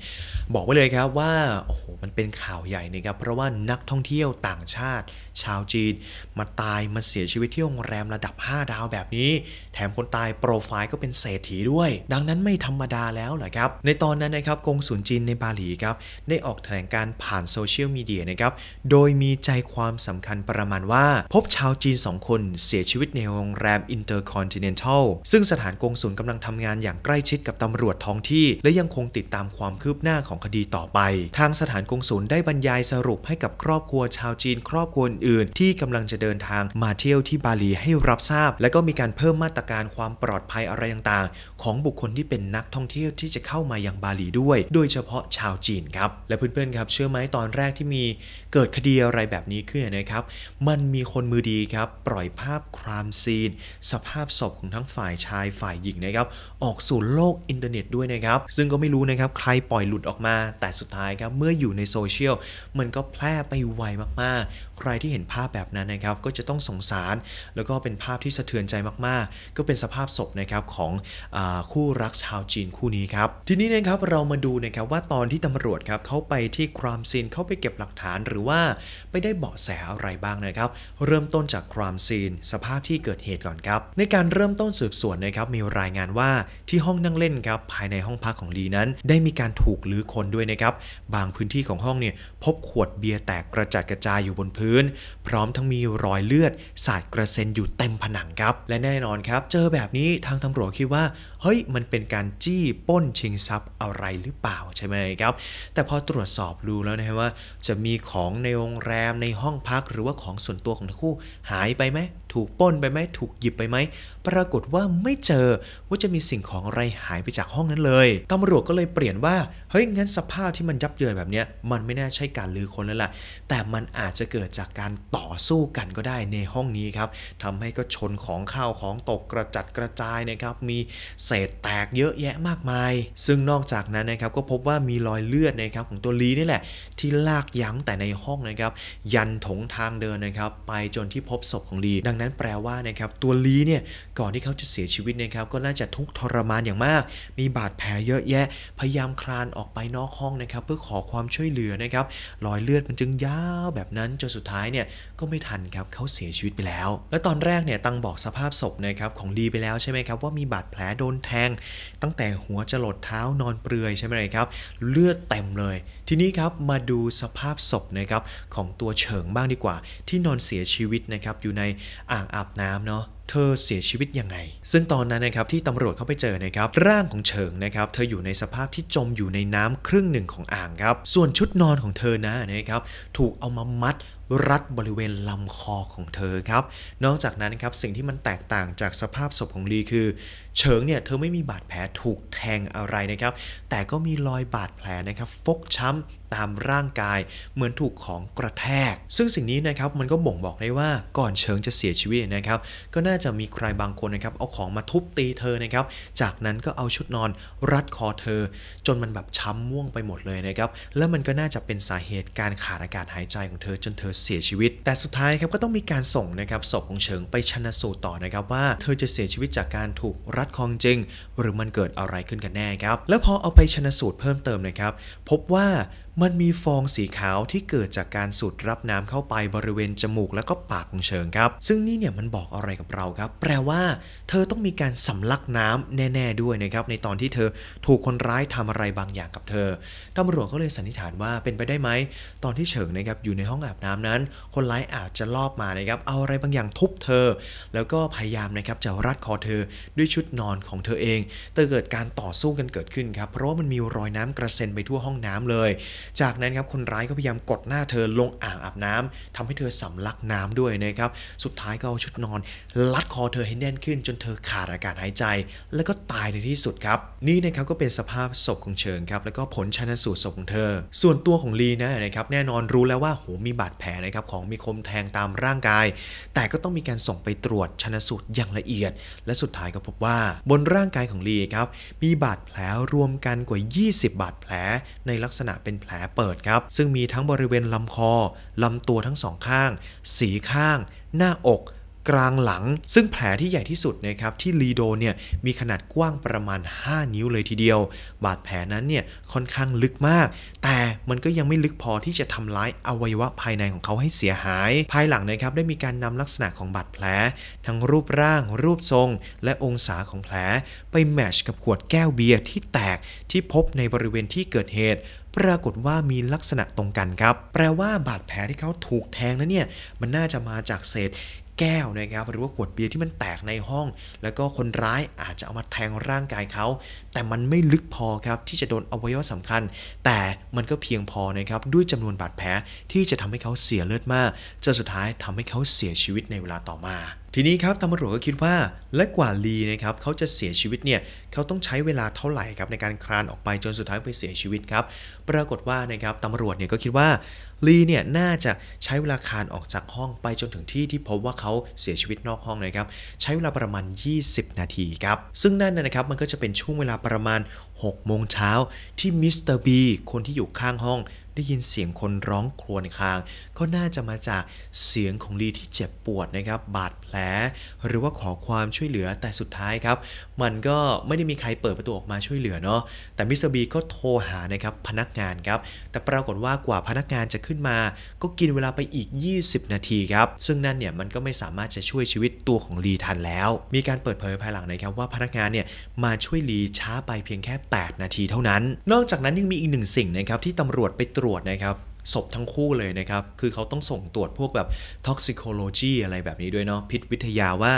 Speaker 1: บอกไว้เลยครับว่าโอ้โหมันเป็นข่าวใหญ่นะครับ เพราะว่านักท่องเที่ยวต่างชาติชาวจีนมาตายมาเสียชีวิตที่โรงแรมระดับ 5 ดาวแบบนี้แถมคนตายโปรไฟล์ก็เป็นเศรษฐีด้วย ดังนั้นไม่ธรรมดาแล้วเหรอครับ ในตอนนั้นนะครับกงสุลจีนในบาหลีครับ ได้ออกแถลงการผ่านโซเชียลมีเดียนะครับ โดยมีใจความสำคัญประมาณว่า พบชาวจีน 2 คนเสียชีวิตในโรงแรมอินเตอร์คอนติเนนทัลซึ่งสถานกงสุลกำลังทำงานอย่างใกล้ชิดกับตำรวจท้องที่ และยังคงติดตามความคืบหน้าของคดีต่อไป ทางสถานกงสุลได้บรรยายสรุปให้กับครอบครัวชาวจีนครอบครัวื่นๆที่กำลังจะเดินทางมาเที่ยวที่บาหลีให้รับทราบ และก็มีการเพิ่มมาตรการความปลอดภัยอะไรต่างๆ ของบุคคลที่เป็นนักท่องเที่ยวที่จะเข้ามายังบาหลีด้วย โดยเฉพาะชาวจีนครับ และเพื่อนๆ ครับเชื่อไหมตอนแรกที่มีเกิดคดีอะไรแบบนี้ขึ้นนะครับ มันมีคนมือดีครับ ปล่อยภาพครามซีน สภาพศพของทั้งฝ่ายชายฝ่ายหญิงนะครับออกสู่โลกอินเทอร์เน็ตด้วยนะครับซึ่งก็ไม่รู้นะครับใครปล่อยหลุดออกมาแต่สุดท้ายครับเมื่ออยู่ในโซเชียลมันก็แพร่ไปไวมากๆ ใครที่เห็นภาพแบบนั้นนะครับก็จะต้องสงสาร แล้วก็เป็นภาพที่สะเทือนใจมากๆ ก็เป็นสภาพศพนะครับของอคู่รักชาวจีนคู่นี้ครับทีนี้นะครับเรามาดูนะครับว่าตอนที่ตำรวจครับเขาไปที่ครามซีนเข้าไปเก็บหลักฐานหรือว่าไปได้เบาะแสอะไรบ้างนะครับ เริ่มต้นจากครามซีน สภาพที่เกิดเหตุก่อนครับ ในการเริ่มต้นสืบสวนนะครับมีรายงานว่าที่ห้องนั่งเล่นครับภายในห้องพักของลีนั้น ได้มีการถูกลื้อคนด้วยนะครับบางพื้นที่ของห้องเนี่ย พบขวดเบียร์แตกกระจัดกระจายอยู่บนพื้น พร้อมทั้งมีรอยเลือดสาดกระเซ็นอยู่เต็มผนังครับ และแน่นอนครับเจอแบบนี้ทางตำรวจคิดว่าเฮ้ยมันเป็นการจี้ป้นชิงทรัพย์อะไรหรือเปล่าใช่ไหมครับ แต่พอตรวจสอบดูแล้วนะว่าจะมีของในโรงแรมในห้องพักหรือว่าของส่วนตัวของทั้งคู่หายไปไหมถูกป้นไปไหมถูกหยิบไปไหมปรากฏว่าไม่เจอว่าจะมีสิ่งของอะไรหายไปจากห้องนั้นเลยตำรวจก็เลยเปลี่ยนว่า เฮ้ยงั้นสภาพที่มันยับเยินแบบนี้มันไม่น่าใช่การลือคนแล้วล่ะแต่มันอาจจะเกิดจากการต่อสู้กันก็ได้ในห้องนี้ครับทำให้ก็ชนของข้าวของตกกระจัดกระจายนะครับ มีเศษแตกเยอะแยะมากมาย ซึ่งนอกจากนั้นนะครับก็พบว่ามีรอยเลือดนะครับของตัวลีนี่แหละ ที่ลากยั้งแต่ในห้องนะครับ ยันถงทางเดินนะครับ ไปจนที่พบศพของลีดังนั้นนั้นแปลว่านะครับตัวลีเนี่ยก่อนที่เขาจะเสียชีวิตนะครับก็น่าจะทุกข์ทรมานอย่างมาก มีบาดแผลเยอะแยะพยายามคลานออกไปนอกห้องนะครับเพื่อขอความช่วยเหลือนะครับรอยเลือดมันจึงยาวแบบนั้นจนสุดท้ายเนี่ยก็ไม่ทันครับเขาเสียชีวิตไปแล้ว และตอนแรกเนี่ยตังบอกสภาพศพนะครับของลีไปแล้วใช่ไหมครับว่ามีบาดแผลโดนแทง ตั้งแต่หัวจะลดเท้านอนเปลือยใช่ไหมครับ เลือดเต็มเลย ทีนี้ครับมาดูสภาพศพนะครับของตัวเฉิงบ้างดีกว่า ที่นอนเสียชีวิตนะครับอยู่ในอ่อ่างอาบน้ำเนาะเธอเสียชีวิตยังไง ซึ่งตอนนั้นนะครับที่ตำรวจเข้าไปเจอนะครับร่างของเฉิงนะครับเธออยู่ในสภาพที่จมอยู่ในน้ำครึ่งหนึ่งของอ่างครับส่วนชุดนอนของเธอนะนะครับถูกเอามามัดรัดบริเวณลำคอของเธอครับนอกจากนั้นครับสิ่งที่มันแตกต่างจากสภาพศพของลีคือเฉิง เนี่ย เธอไม่มีบาดแผลถูกแทงอะไรนะครับ แต่ก็มีรอยบาดแผลนะครับฟก ช้ำ ตามร่างกาย เหมือนถูกของกระแทก ซึ่งสิ่งนี้นะครับมันก็บ่งบอกได้ว่าก่อนเฉิงจะเสียชีวิตนะครับก็น่าจะมีใครบางคนนะครับเอาของมาทุบตีเธอนะครับจากนั้นก็เอาชุดนอนรัดคอเธอ จนมันแบบ ช้ำม่วงไปหมดเลยนะครับแล้วมันก็น่าจะเป็นสาเหตุการขาดอากาศหายใจของเธอจนเธอเสียชีวิต แต่สุดท้ายครับก็ต้องมีการส่งนะครับศพของเฉิงไปชนะสูตรต่อนะครับว่าเธอจะเสียชีวิตจากการถูกรัดดคองจริง หรือมันเกิดอะไรขึ้นกันแน่ครับ แล้วพอเอาไปชนะสูตรเพิ่มเติมนะครับ พบว่ามันมีฟองสีขาวที่เกิดจากการสูดรับน้ำเข้าไปบริเวณจมูกและก็ปากของเชิงครับ ซึ่งนี่เนี่ยมันบอกอะไรกับเราครับ แปลว่าเธอต้องมีการสำลักน้ำแน่ ๆ ด้วยนะครับในตอนที่เธอถูกคนร้ายทำอะไรบางอย่างกับเธอ ตำรวจก็เลยสันนิษฐานว่าเป็นไปได้ไหมตอนที่เฉิงนะครับอยู่ในห้องอาบน้ำนั้น คนร้ายอาจจะลอบมานะครับเอาอะไรบางอย่างทุบเธอ แล้วก็พยายามนะครับจะรัดคอเธอด้วยชุดนอนของเธอเอง แต่เกิดการต่อสู้กันเกิดขึ้นครับเพราะว่ามันมีรอยน้ำกระเซ็นไปทั่วห้องน้ำเลยจากนั้นครับคนร้ายก็พยายามกดหน้าเธอลงอ่างอาบน้ำ ทำให้เธอสำลักน้ำด้วยนะครับสุดท้ายก็เอาชุดนอน ลัดคอเธอให้แน่นขึ้น จนเธอขาดอากาศหายใจ แล้วก็ตายในที่สุดครับ นี่นะครับก็เป็นสภาพศพของเชิงครับแล้วก็ผลชันสูตรศพของเธอ ส่วนตัวของลีนะนะครับแน่นอนรู้แล้วว่าโหมีบาดแผลนะครับของมีคมแทงตามร่างกาย แต่ก็ต้องมีการส่งไปตรวจชันสูตรอย่างละเอียด และสุดท้ายก็พบว่า บนร่างกายของลีครับมีบาดแผลรวมกันกว่า 20 บาดแผลในลักษณะเป็นแผลลเปิดครับ ซึ่งมีทั้งบริเวณลำคอ ลำตัวทั้งสองข้าง สีข้าง หน้าอก กลางหลัง ซึ่งแผลที่ใหญ่ที่สุดนะครับที่ลีโดเนี่ยมีขนาดกว้างประมาณ 5 นิ้วเลยทีเดียว บาดแผลนั้นเนี่ยค่อนข้างลึกมาก แต่มันก็ยังไม่ลึกพอที่จะทำร้ายอวัยวะภายในของเขาให้เสียหาย ภายหลังนะครับได้มีการนำลักษณะของบาดแผล ทั้งรูปร่าง รูปทรง และองศาของแผล ไปแมชกับขวดแก้วเบียร์ที่แตกที่พบในบริเวณที่เกิดเหตุปรากฏว่ามีลักษณะตรงกันครับ แปลว่าบาดแผลที่เขาถูกแทงนั้นเนี่ย มันน่าจะมาจากเศษแก้วนะครับหรือว่าขวดเบียร์ที่มันแตกในห้อง แล้วก็คนร้ายอาจจะเอามาแทงร่างกายเขา แต่มันไม่ลึกพอครับ ที่จะโดนอวัยวะสำคัญ แต่มันก็เพียงพอนะครับด้วยจำนวนบาดแผลที่จะทำให้เขาเสียเลือดมากจนสุดท้ายทำให้เขาเสียชีวิตในเวลาต่อมา ทีนี้ครับตำรวจก็คิดว่าและกว่าลีนะครับเขาจะเสียชีวิตเนี่ยเขาต้องใช้เวลาเท่าไหร่ครับในการคลานออกไปจนสุดท้ายไปเสียชีวิตครับปรากฏว่านะครับตำรวจเนี่ยก็คิดว่าลีเนี่ยน่าจะใช้เวลาคานออกจากห้องไปจนถึงที่ที่พบว่าเขาเสียชีวิตนอกห้องนะครับใช้เวลาประมาณ 20 นาทีครับซึ่งนั่นนะครับมันก็จะเป็นช่วงเวลาประมาณ 6 โมงเช้า ที่มิสเตอร์บีคนที่อยู่ข้างห้องได้ยินเสียงคนร้องครวญครางก็น่าจะมาจากเสียงของลีที่เจ็บปวดนะครับบาดแผลหรือว่าขอความช่วยเหลือแต่สุดท้ายครับ มันก็ไม่ได้มีใครเปิดประตูออกมาช่วยเหลือเนาะแต่มิสเตอร์บีก็โทรหานะครับพนักงานครับแต่ปรากฏว่ากว่าพนักงานจะขึ้นมาก็กินเวลาไปอีก 20 นาทีครับซึ่งนั่นเนี่ยมันก็ไม่สามารถจะช่วยชีวิตตัวของลีทันแล้ว มีการเปิดเผยภายหลังนะครับว่าพนักงานเนี่ยมาช่วยลีช้าไปเพียงแค่ 8 นาทีเท่านั้น นอกจากนั้นยังมีอีกหนึ่งสิ่งนะครับที่ตำรวจไปตรวจรวจนะครับศพทั้งคู่เลยนะครับ คือเขาต้องส่งตรวจพวกแบบ toxicology อะไรแบบนี้ด้วยเนาะพิษวิทยาว่า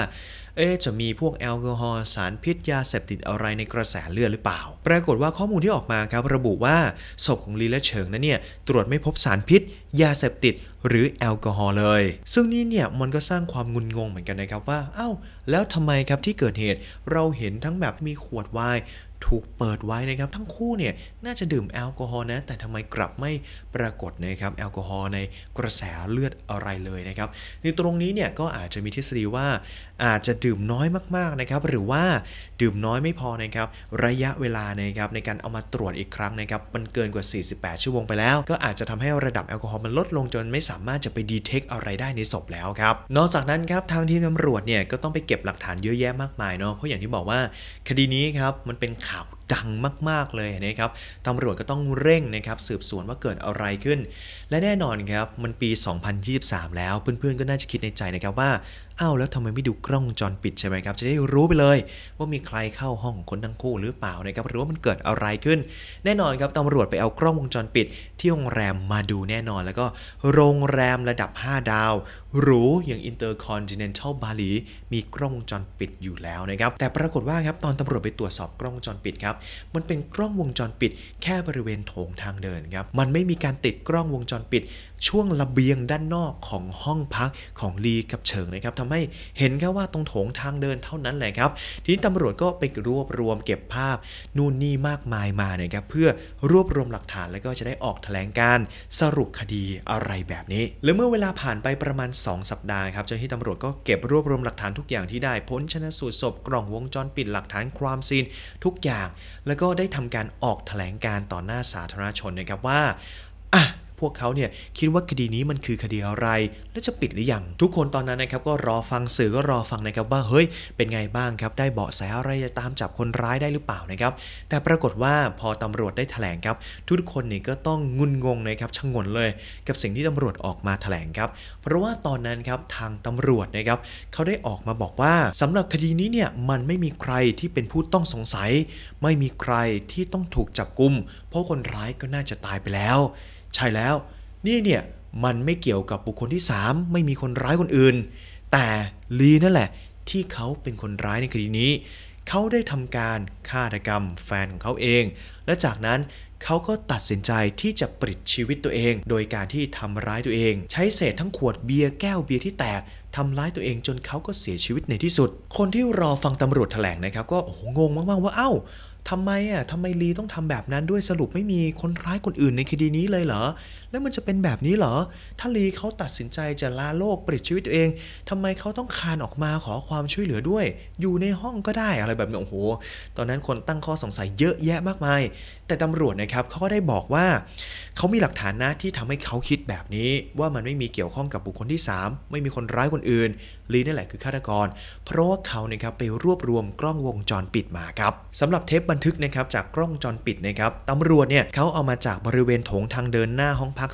Speaker 1: เอ๊จะมีพวกแอลกอฮอล์สารพิษ ยาเสพติดอะไรในกระแสเลือดหรือเปล่าปรากฏว่าข้อมูลที่ออกมาครับ ระบุว่าศพของลีและเฉิงนั้นเนี่ย ตรวจไม่พบสารพิษ ยาเสพติดหรือแอลกอฮอล์เลย ซึ่งนี่เนี่ยมันก็สร้างความงุนงงเหมือนกันนะครับว่าเอา้าแล้วทำไมครับที่เกิดเหตุเราเห็นทั้งแบบมีขวดไวน์ถูกเปิดไว้นะครับ ทั้งคู่เนี่ย น่าจะดื่มแอลกอฮอล์นะ แต่ทำไมกลับไม่ปรากฏนะครับ แอลกอฮอล์ในกระแสเลือดอะไรเลยนะครับ ในตรงนี้เนี่ย ก็อาจจะมีทฤษฎีว่า อาจจะดื่มน้อยมากๆนะครับ หรือว่าดื่มน้อยไม่พอนะครับ ระยะเวลานะครับในการเอามาตรวจอีกครั้งนะครับมันเกินกว่า 48 ชั่วโมงไปแล้ว ก็อาจจะทำให้ระดับแอลกอฮอล์มันลดลงจนไม่สามารถจะไปดีเทค อะไรได้ในศพแล้วครับ นอกจากนั้นครับทางทีมตำรวจเนี่ยก็ต้องไปเก็บหลักฐานเยอะแยะมากมายเนาะเพราะอย่างที่บอกว่าคดีนี้ครับมันเป็นข่าวดังมากๆเลยนะครับตำรวจก็ต้องเร่งนะครับสืบสวนว่าเกิดอะไรขึ้น และแน่นอนครับมันปี 2023 แล้วเพื่อนๆก็น่าจะคิดในใจนะครับว่าอ้าวแล้วทำไมไม่ดูกล้องวงจรปิดใช่ไหมครับ จะได้รู้ไปเลยว่ามีใครเข้าห้องคนทั้งคู่หรือเปล่านะครับหรือว่ามันเกิดอะไรขึ้น แน่นอนครับตำรวจไปเอากล้องวงจรปิด ที่โรงแรมมาดูแน่นอน แล้วก็โรงแรมระดับ5ดาวหรูอย่าง Intercontinental บาหลีมีกล้องวงจรปิดอยู่แล้วนะครับแต่ปรากฏว่าครับตอนตำรวจไปตรวจสอบกล้องวงจรปิดครับมันเป็นกล้องวงจรปิดแค่บริเวณโถงทางเดินครับ มันไม่มีการติดกล้องวงจรปิดช่วงระเบียงด้านนอกของห้องพักของลีกับเฉิงนะครับทำให้เห็นแค่ว่าตรงโถงทางเดินเท่านั้นแหละครับ ทีนี้ตำรวจก็ไปรวบรวมเก็บภาพนู่นนี่มากมายมานะครับ เพื่อรวบรวมหลักฐานแล้วก็จะได้ออกแถลงการสรุปคดีอะไรแบบนี้ และเมื่อเวลาผ่านไปประมาณ 2 สัปดาห์ครับเจ้าหน้าที่ตำรวจก็เก็บรวบรวมหลักฐานทุกอย่างที่ได้ผลชนะสูตรศพ กล่องวงจรปิดหลักฐานความซีนทุกอย่าง แล้วก็ได้ทำการออกแถลงการต่อหน้าสาธารณชนนะครับว่าอ่ะพวกเขาเนี่ยคิดว่าคดีนี้มันคือคดีอะไร และจะปิดหรือยังทุกคนตอนนั้นนะครับก็รอฟังสื่อก็รอฟังนะครับว่าเฮ้ยเป็นไงบ้างครับได้เบาะแสอะไรจะตามจับคนร้ายได้หรือเปล่านะครับ แต่ปรากฏว่าพอตำรวจได้แถลงครับ ทุกคนเนี่ยก็ต้องงุนงงนะครับชะงนเลย กับสิ่งที่ตำรวจออกมาแถลงครับเพราะว่าตอนนั้นครับทางตำรวจนะครับเขาได้ออกมาบอกว่าสำหรับคดีนี้เนี่ยมันไม่มีใครที่เป็นผู้ต้องสงสัย ไม่มีใครที่ต้องถูกจับกุมเพราะคนร้ายก็น่าจะตายไปแล้วใช่แล้วนี่เนี่ยมันไม่เกี่ยวกับบุคคลที่ 3 ไม่มีคนร้ายคนอื่น แต่ลีนั่นแหละ ที่เขาเป็นคนร้ายในคดีนี้ เขาได้ทำการฆาตกรรมแฟนของเขาเอง และจากนั้นเขาก็ตัดสินใจที่จะปลิดชีวิตตัวเอง โดยการที่ทำร้ายตัวเอง ใช้เศษทั้งขวดเบียร์แก้วเบียร์ที่แตกทำร้ายตัวเองจนเขาก็เสียชีวิตในที่สุด คนที่รอฟังตำรวจแถลงนะครับก็โอ้งงมากๆว่าเอา้าทำไมอ่ะทำไมลีต้องทำแบบนั้นด้วยสรุปไม่มีคนร้ายคนอื่นในคดีนี้เลยเหรอแล้วมันจะเป็นแบบนี้เหรอ ถ้าลีเขาตัดสินใจจะลาโลกปลิดชีวิตตัวเอง ทำไมเขาต้องคานออกมาขอความช่วยเหลือด้วย อยู่ในห้องก็ได้อะไรแบบนี้ โอ้โห ตอนนั้นคนตั้งข้อสงสัยเยอะแยะมากมาย แต่ตำรวจนะครับเขาก็ได้บอกว่า เขามีหลักฐานนะที่ทำให้เขาคิดแบบนี้ว่ามันไม่มีเกี่ยวข้องกับบุคคลที่ 3 ไม่มีคนร้ายคนอื่น ลีนี่แหละคือฆาตกร เพราะว่าเขานยครับไปรวบรวมกล้องวงจรปิดมาครับสำหรับเทปบันทึกนะครับจากกล้องจรปิดนะครับตำรวจเนี่ยเขาเอามาจากบริเวณโถงทางเดินหน้าห้องพัก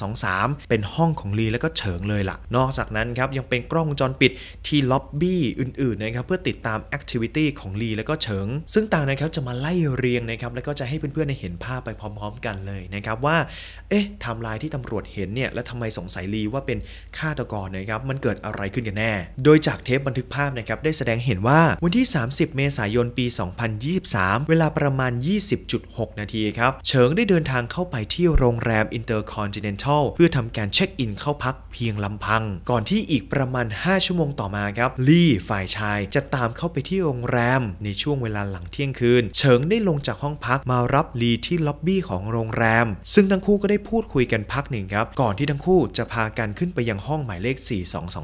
Speaker 1: 4223 เป็นห้องของลีและก็เฉิงเลยละ่ะ นอกจากนั้นครับ ยังเป็นกล้องวงจรปิดที่ล็อบบี้อื่น ๆ นะครับ เพื่อติดตามแอคทิวิตี้ของลีและก็เฉิง ซึ่งต่างนะครับ จะมาไล่เรียงนะครับ แล้วก็จะให้เพื่อนๆเห็นภาพไปพร้อมๆ กันเลยนะครับ ว่า เอ๊ะไทม์ไลน์ที่ตำรวจเห็นเนี่ย แล้วทำไมสงสัยลีว่าเป็นฆาตกรนะครับมันเกิดอะไรขึ้นกันแน่ โดยจากเทปบันทึกภาพนะครับได้แสดงเห็นว่าวันที่ 30 เมษายน ปี 2023 เวลาประมาณ 20.6 นาทีครับเฉิงได้เดินทางเข้าไปที่โรงแรมอิน Intercontinental เพื่อทำการเช็คอินเข้าพักเพียงลำพัง ก่อนที่อีกประมาณ 5 ชั่วโมงต่อมาครับลี่ฝ่ายชายจะตามเข้าไปที่โรงแรม ในช่วงเวลาหลังเที่ยงคืน เฉิงได้ลงจากห้องพักมารับลีที่ล็อบบี้ของโรงแรม ซึ่งทั้งคู่ก็ได้พูดคุยกันพักหนึ่งครับ ก่อนที่ทั้งคู่จะพากันขึ้นไปยังห้องหมายเลข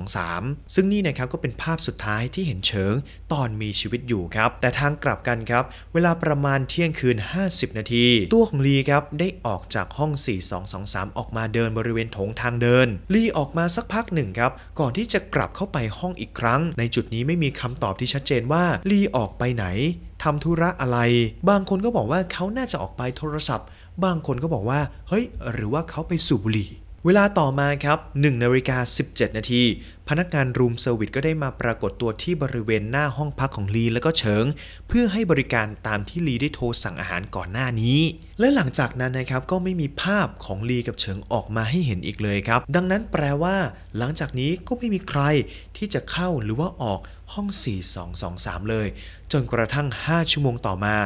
Speaker 1: 4223 ซึ่งนี่นะครับก็เป็นภาพสุดท้ายที่เห็นเฉิง ตอนมีชีวิตอยู่ครับแต่ทางกลับกันครับเวลาประมาณเที่ยงคืน 50 นาที ตัวของลีครับได้ออกจากห้อง 4 2ส2 3 ออกมาเดินบริเวณโถงทางเดิน ลี่ออกมาสักพักหนึ่งครับ ก่อนที่จะกลับเข้าไปห้องอีกครั้ง ในจุดนี้ไม่มีคำตอบที่ชัดเจนว่า ลี่ออกไปไหน ทำธุระอะไร บางคนก็บอกว่าเขาน่าจะออกไปโทรศัพท์ บางคนก็บอกว่า เฮ้ย หรือว่าเขาไปสูบบุหรี่เวลาต่อมาครับ1นาฬิกา 17 นาที พนักงานรูมเซอร์วิสก็ได้มาปรากฏตัวที่บริเวณหน้าห้องพักของลีและก็เฉิง เพื่อให้บริการตามที่ลีได้โทรสั่งอาหารก่อนหน้านี้ และหลังจากนั้นนะครับก็ไม่มีภาพของลีกับเฉิงออกมาให้เห็นอีกเลยครับ ดังนั้นแปลว่าหลังจากนี้ก็ไม่มีใครที่จะเข้าหรือว่าออกห้อง 4223 เลย จนกระทั่ง 5 ชั่วโมงต่อมา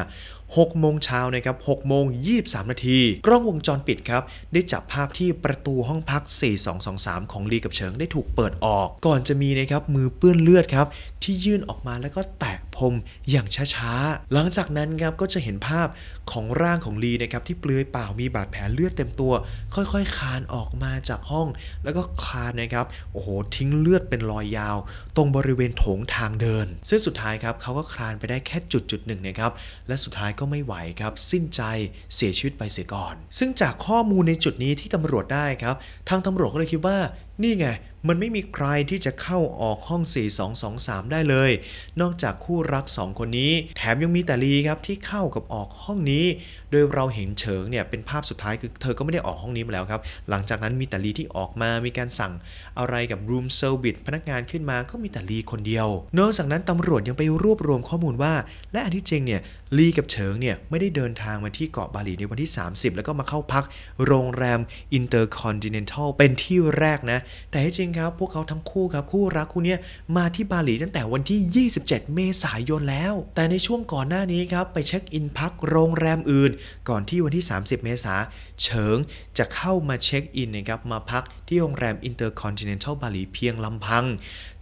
Speaker 1: 6 โมงเช้านะครับ6โมง23 นาทีกล้องวงจรปิดครับ ได้จับภาพที่ประตูห้องพัก 4223 ของลีกับเฉิงได้ถูกเปิดออกก่อนจะมีนะครับมือเปื้อนเลือดครับ ที่ยื่นออกมาแล้วก็แตะพรมอย่างช้าๆ หลังจากนั้นครับก็จะเห็นภาพของร่างของลีนะครับที่เปลือยเปล่ามีบาดแผลเลือดเต็มตัว ค่อยๆคานออกมาจากห้อง แล้วก็คลานนะครับโอ้โหทิ้งเลือดเป็นรอยยาว ตรงบริเวณโถงทางเดินซึ่งสุดท้ายครับเขาก็คลานไปได้แค่จุดจุดหนึ่งนะครับและสุดท้ายก็ไม่ไหวครับ สิ้นใจเสียชีวิตไปเสียก่อน ซึ่งจากข้อมูลในจุดนี้ที่ตำรวจได้ครับ ทางตำรวจก็เลยคิดว่านี่ไงมันไม่มีใครที่จะเข้าออกห้อง 4223 ได้เลย นอกจากคู่รัก 2 คนนี้ แถมยังมีแต่ลีครับที่เข้ากับออกห้องนี้ โดยเราเห็นเฉิงเนี่ยเป็นภาพสุดท้ายคือเธอก็ไม่ได้ออกห้องนี้มาแล้วครับหลังจากนั้นมีแต่ลีที่ออกมามีการสั่งอะไรกับรูมเซอร์วิสพนักงานขึ้นมาก็มีแต่ลีคนเดียวนอกจากนั้นตำรวจยังไปรวบรวมข้อมูลว่า และอันที่จริงเนี่ยลีกับเฉิงเนี่ยไม่ได้เดินทางมาที่เกาะบาหลีในวันที่ 30 แล้วก็มาเข้าพักโรงแรมอินเตอร์คอนติเนนทัลเป็นที่แรกนะแต่จริงครับพวกเขาทั้งคู่ครับคู่รักคู่นี้มาที่บาหลีตั้งแต่วันที่ 27 เมษายนแล้ว แต่ในช่วงก่อนหน้านี้ครับไปเช็คอินพักโรงแรมอื่น ก่อนที่วันที่ 30 เมษาเฉิงจะเข้ามาเช็คอินนะครับมาพักที่โรงแรมอินเตอร์คอนติเนนทัลบาหลีเพียงลำพัง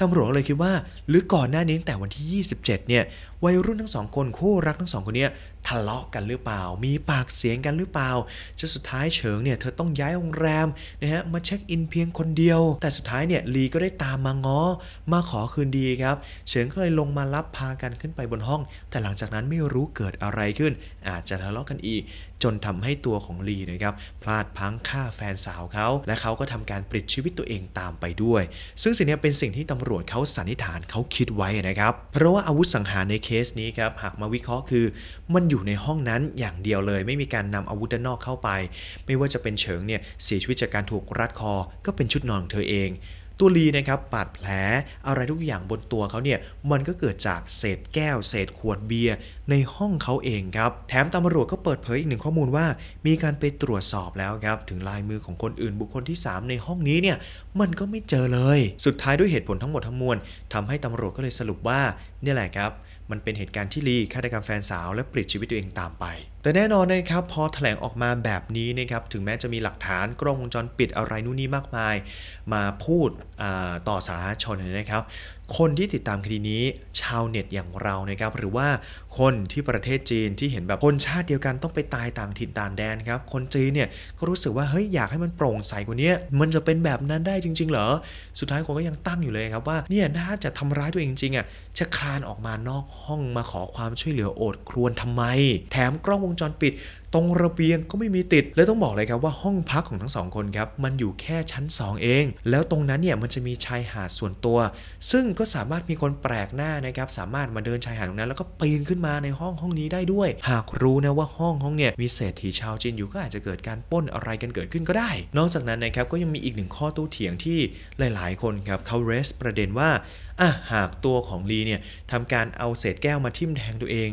Speaker 1: ตำรวจเลยคิดว่า หรือก่อนหน้านี้ตั้งแต่วันที่ 27 เนี่ยวัยรุ่นทั้งสองคนคู่รักทั้งสองคนเนี่ยทะเลาะกันหรือเปล่า มีปากเสียงกันหรือเปล่าจนสุดท้ายเฉิงเนี่ยเธอต้องย้ายโรงแรมนะฮะมาเช็คอินเพียงคนเดียว แต่สุดท้ายเนี่ยลีก็ได้ตามมาง้อมาขอคืนดีครับ เฉิงก็เลยลงมารับพากันขึ้นไปบนห้อง แต่หลังจากนั้นไม่รู้เกิดอะไรขึ้นอาจจะทะเลาะกันอีกจนทำให้ตัวของลีนะครับ พลาดพังฆ่าแฟนสาวเขา และเขาก็ทำการปลิดชีวิตตัวเองตามไปด้วย ซึ่งสิ่งนี้เป็นสิ่งที่ตำรวจเขาสันนิษฐานเขาคิดไว้นะครับ เพราะว่าอาวุธสังหารในเคสนี้ครับ หากมาวิเคราะห์คือ มันอยู่ในห้องนั้นอย่างเดียวเลย ไม่มีการนำอาวุธด้านนอกเข้าไป ไม่ว่าจะเป็นเฉิงเนี่ยเสียชีวิตจากการถูกรัดคอก็เป็นชุดนอนของเธอเองตัวลีนะครับบาดแผลอะไรทุกอย่างบนตัวเขาเนี่ยมันก็เกิดจากเศษแก้วเศษขวดเบียร์ในห้องเขาเองครับแถมตำรวจก็เปิดเผยอีกหนึ่งข้อมูลว่า มีการไปตรวจสอบแล้วครับถึงลายมือของคนอื่นบุคคลที่ 3 ในห้องนี้เนี่ยมันก็ไม่เจอเลย สุดท้ายด้วยเหตุผลทั้งหมดทั้งมวลทำให้ตำรวจก็เลยสรุปว่า นี่แหละครับมันเป็นเหตุการณ์ที่ลีฆาตกรรมแฟนสาวและปลิดชีวิตตัวเองตามไปแต่แน่นอนนะครับพอถแถลงออกมาแบบนี้นะครับถึงแม้จะมีหลักฐานกล้องวงจรปิดอะไรนู่นนี่มากมาย มาพูดต่อสาธารณชนนะครับ คนที่ติดตามคดีนี้ชาวเน็ตอย่างเรานะครับหรือว่าคนที่ประเทศจีนที่เห็นแบบคนชาติเดียวกันต้องไปตายต่างถิ่นต่างแดนครับคนจีนเนี่ยก็รู้สึกว่าเฮ้ยอยากให้มันโปร่งใสกว่านี้มันจะเป็นแบบนั้นได้จริง ๆ เหรอสุดท้ายคนก็ยังตั้งอยู่เลยครับว่าเนี่ยน่าจะทำร้ายตัวเองจริงอ่ะจะคลานออกมานอกห้องมาขอความช่วยเหลือโอด ครวนทำไม แถมกล้องวงจรปิดตรงระเบียงก็ไม่มีติด และต้องบอกเลยครับว่าห้องพักของทั้งสองคนครับ มันอยู่แค่ชั้น2เอง แล้วตรงนั้นเนี่ยมันจะมีชายหาดส่วนตัว ซึ่งก็สามารถมีคนแปลกหน้านะครับ สามารถมาเดินชายหาดตรงนั้น แล้วก็ปีนขึ้นมาในห้องห้องนี้ได้ด้วย หากรู้นะว่าห้องห้องเนี่ยมีเศรษฐีชาวจีนอยู่ก็อาจจะเกิดการป้นอะไรกันเกิดขึ้นก็ได้ นอกจากนั้นนะครับก็ยังมีอีกหนึ่งข้อตู้เถียงที่หลาย ๆ คนครับเขาเรสประเด็นว่าอ่ะหากตัวของลีเนี่ยทำการเอาเศษแก้วมาทิ่มแทงตัวเอง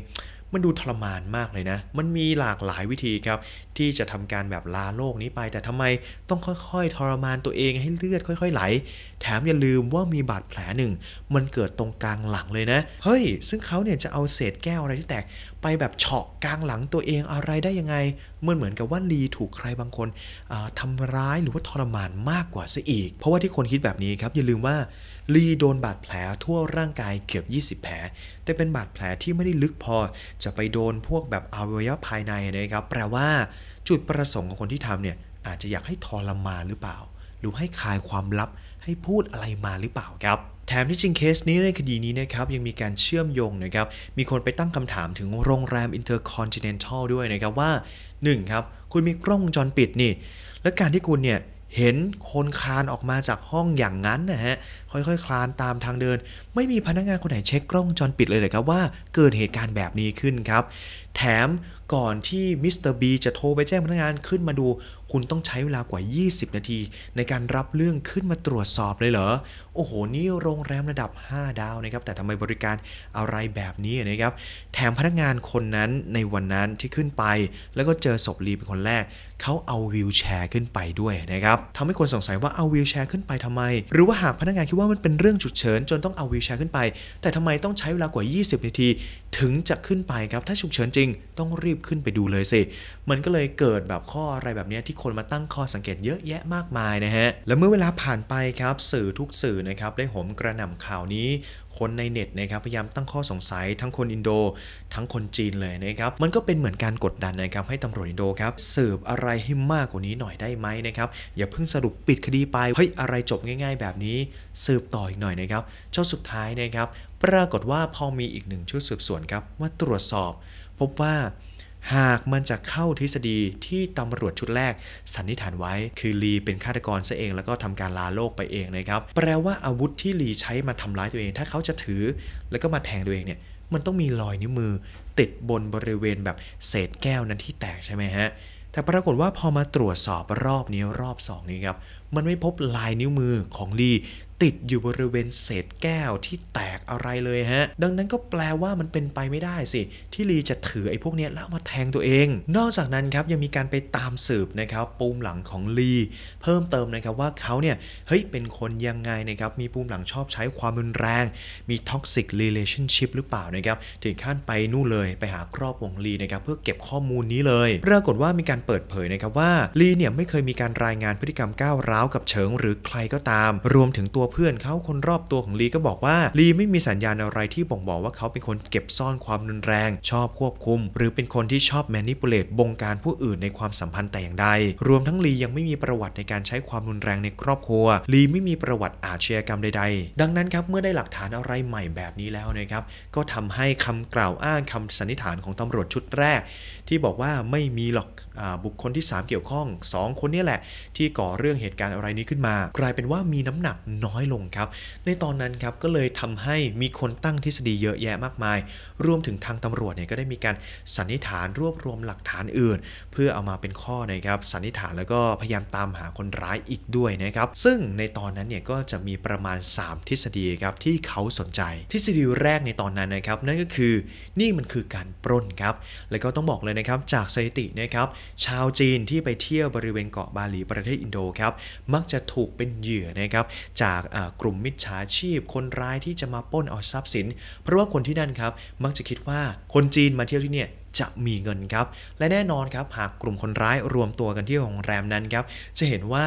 Speaker 1: มันดูทรมานมากเลยนะ มันมีหลากหลายวิธีครับ ที่จะทำการแบบลาโลกนี้ไปแต่ทำไมต้องค่อยๆ ทรมานตัวเองให้เลือดค่อย ๆ ไหล แถมอย่าลืมว่ามีบาดแผลหนึ่ง มันเกิดตรงกลางหลังเลยนะ เฮ้ย ซึ่งเขาเนี่ยจะเอาเศษแก้วอะไรที่แตกไปแบบเฉาะกลางหลังตัวเองอะไรได้ยังไงเมื่อเหมือนกับว่า ลีถูกใครบางคนทำร้ายหรือว่าทรมานมากกว่าซะอีก เพราะว่าที่คนคิดแบบนี้ครับ อย่าลืมว่า ลีโดนบาดแผลทั่วร่างกายเกือบ 20 แผล แต่เป็นบาดแผลที่ไม่ได้ลึกพอ จะไปโดนพวกแบบอวัยวะภายในนะครับแปลว่า จุดประสงค์ของคนที่ทำเนี่ยอาจจะอยากให้ทรมานหรือเปล่า หรือให้คลายความลับให้พูดอะไรมาหรือเปล่าครับแถมที่จริงเคสนี้ในคดีนี้นะครับยังมีการเชื่อมโยงนะครับมีคนไปตั้งคำถามถึงโรงแรม Intercontinental ด้วยนะครับ ว่า 1. ครับ คุณมีกล้องจอจรปิดนี่ และการที่คุณเนี่ยเห็นคนคลานออกมาจากห้องอย่างนั้นนะฮะค่อยๆคคลานตามทางเดิน ไม่มีพนักงานคนไหนเช็คกล้องจรปิดเลยนะครับว่าเกิดเหตุการณ์แบบนี้ขึ้นครับ แถมก่อนที่มิสเตอร์บีจะโทรไปแจ้งพนักงานขึ้นมาดูคุณต้องใช้เวลากว่า 20 นาที ในการรับเรื่องขึ้นมาตรวจสอบเลยเหรอ โอ้โห นี่โรงแรมระดับ 5 ดาวนะครับ แต่ทำไมบริการอะไรแบบนี้นะครับ แถมพนักงานคนนั้นในวันนั้นที่ขึ้นไป แล้วก็เจอศพลีเป็นคนแรก เขาเอาวิวแชร์ขึ้นไปด้วยนะครับทำให้คนสงสัยว่าเอาวิวแชร์ขึ้นไปทำไม หรือว่าหากพนักงานคิดว่ามันเป็นเรื่องฉุกเฉินจนต้องเอาวิวแชร์ขึ้นไป แต่ทำไมต้องใช้เวลากว่า 20 นาที ถึงจะขึ้นไปครับ ถ้าฉุกเฉินจริง ต้องรีบขึ้นไปดูเลยสิ มันก็เลยเกิดแบบข้ออะไรแบบนี้ที่คนมาตั้งคอสังเกตเยอะแยะมากมายนะฮะ และเมื่อเวลาผ่านไปครับสื่อทุกสื่อนะครับได้หมกระหน่ำข่าวนี้ คนในเน็ตนะครับพยายามตั้งข้อสงสัย ทั้งคนอินโด ทั้งคนจีนเลยนะครับ มันก็เป็นเหมือนการกดดันนะครับให้ตำรวจอินโดครับสืบอะไรให้มากกว่านี้หน่อยได้ไหมนะครับอย่าเพิ่งสรุปปิดคดีไปเฮ้ยอะไรจบง่าย ๆ แบบนี้ สืบต่ออีกหน่อยนะครับเจ้าสุดท้ายนะครับ ปรากฏว่าพอมีอีกหนึ่งชุดสืบสวนครับมาตรวจสอบ พบว่าหากมันจะเข้าทฤษฎีที่ตำรวจชุดแรก สันนิษฐานไว้ คือลีเป็นฆาตกรซะเอง แล้วก็ทำการลาโลกไปเองนะครับแปลว่าอาวุธที่ลีใช้มาทำร้ายตัวเองถ้าเขาจะถือ แล้วก็มาแทงตัวเองเนี่ยมันต้องมีรอยนิ้วมือ ติดบนบริเวณแบบเศษแก้วนั้นที่แตกใช่ไหมฮะแต่ปรากฏว่าพอมาตรวจสอบรอบนี้รอบ 2 นี้ครับมันไม่พบลายนิ้วมือของลีติดอยู่บริเวณเศษแก้วที่แตกอะไรเลยฮะ ดังนั้นก็แปลว่ามันเป็นไปไม่ได้สิ ที่ลีจะถือไอ้พวกนี้แล้วมาแทงตัวเอง นอกจากนั้นครับ ยังมีการไปตามสืบนะครับปูมหลังของลีเพิ่มเติมนะครับว่าเขาเนี่ยเฮ้ยเป็นคนยังไงนะครับ มีปูมหลังชอบใช้ความรุนแรง มีท็อกซิกเรลชั่นชิพหรือเปล่านะครับ ถึงขั้นไปนู่นเลย ไปหาครอบวงลีนะครับเพื่อเก็บข้อมูลนี้เลยปรากฏว่ามีการเปิดเผยนะครับว่าลีเนี่ยไม่เคยมีการรายงานพฤติกรรมก้าวร้าวกับเฉิงหรือใครก็ตาม รวมถึงตัวเพื่อนเขาคนรอบตัวของลีก็บอกว่า ลีไม่มีสัญญาณอะไรที่บ่งบอกว่าเขาเป็นคนเก็บซ่อนความรุนแรงชอบควบคุม หรือเป็นคนที่ชอบแมนิปูเลตบงการผู้อื่นในความสัมพันธ์แต่อย่างใด รวมทั้งลียังไม่มีประวัติในการใช้ความรุนแรงในครอบครัวลีไม่มีประวัติอาชญากรรมใดๆดังนั้นครับเมื่อได้หลักฐานอะไรใหม่แบบนี้แล้วนะครับ ก็ทำให้คำกล่าวอ้างคำสันนิษฐานของตำรวจชุดแรกที่บอกว่าไม่มีหรอกอบุคคลที่ 3 เกี่ยวข้อง 2 คนนี้แหละ ที่ก่อเรื่องเหตุการณ์อะไรนี้ขึ้นมากลายเป็นว่ามีน้ำหนักน้อยลงครับ ในตอนนั้นครับก็เลยทำให้มีคนตั้งทฤษฎีเยอะแยะมากมาย รวมถึงทางตำรวจเนี่ยก็ได้มีการสันนิษฐานรวบรวมหลักฐานอื่น เพื่อเอามาเป็นข้อนะครับสันนิษฐานแล้วก็พยายามตามหาคนร้ายอีกด้วยนะครับซึ่งในตอนนั้นเนี่ยก็จะมีประมาณ 3 ทฤษฎีครับที่เขาสนใจทฤษฎีแรกในตอนนั้นนะครับนั่นก็คือนี่มันคือการปล้นครับแล้วก็ต้องบอกเลยเลยนะครับจากสถิตินะครับชาวจีนที่ไปเที่ยวบริเวณเกาะบาหลีประเทศอินโดครับมักจะถูกเป็นเหยื่อนะครับจากกลุ่มมิจฉาชีพ คนร้ายที่จะมาป้นเอาทรัพย์สิน เพราะว่าคนที่นั่นครับมักจะคิดว่าคนจีนมาเที่ยวที่เนี่ยจะมีเงินครับ และแน่นอนครับ หากกลุ่มคนร้ายรวมตัวกันที่โรงแรมนั้นครับจะเห็นว่า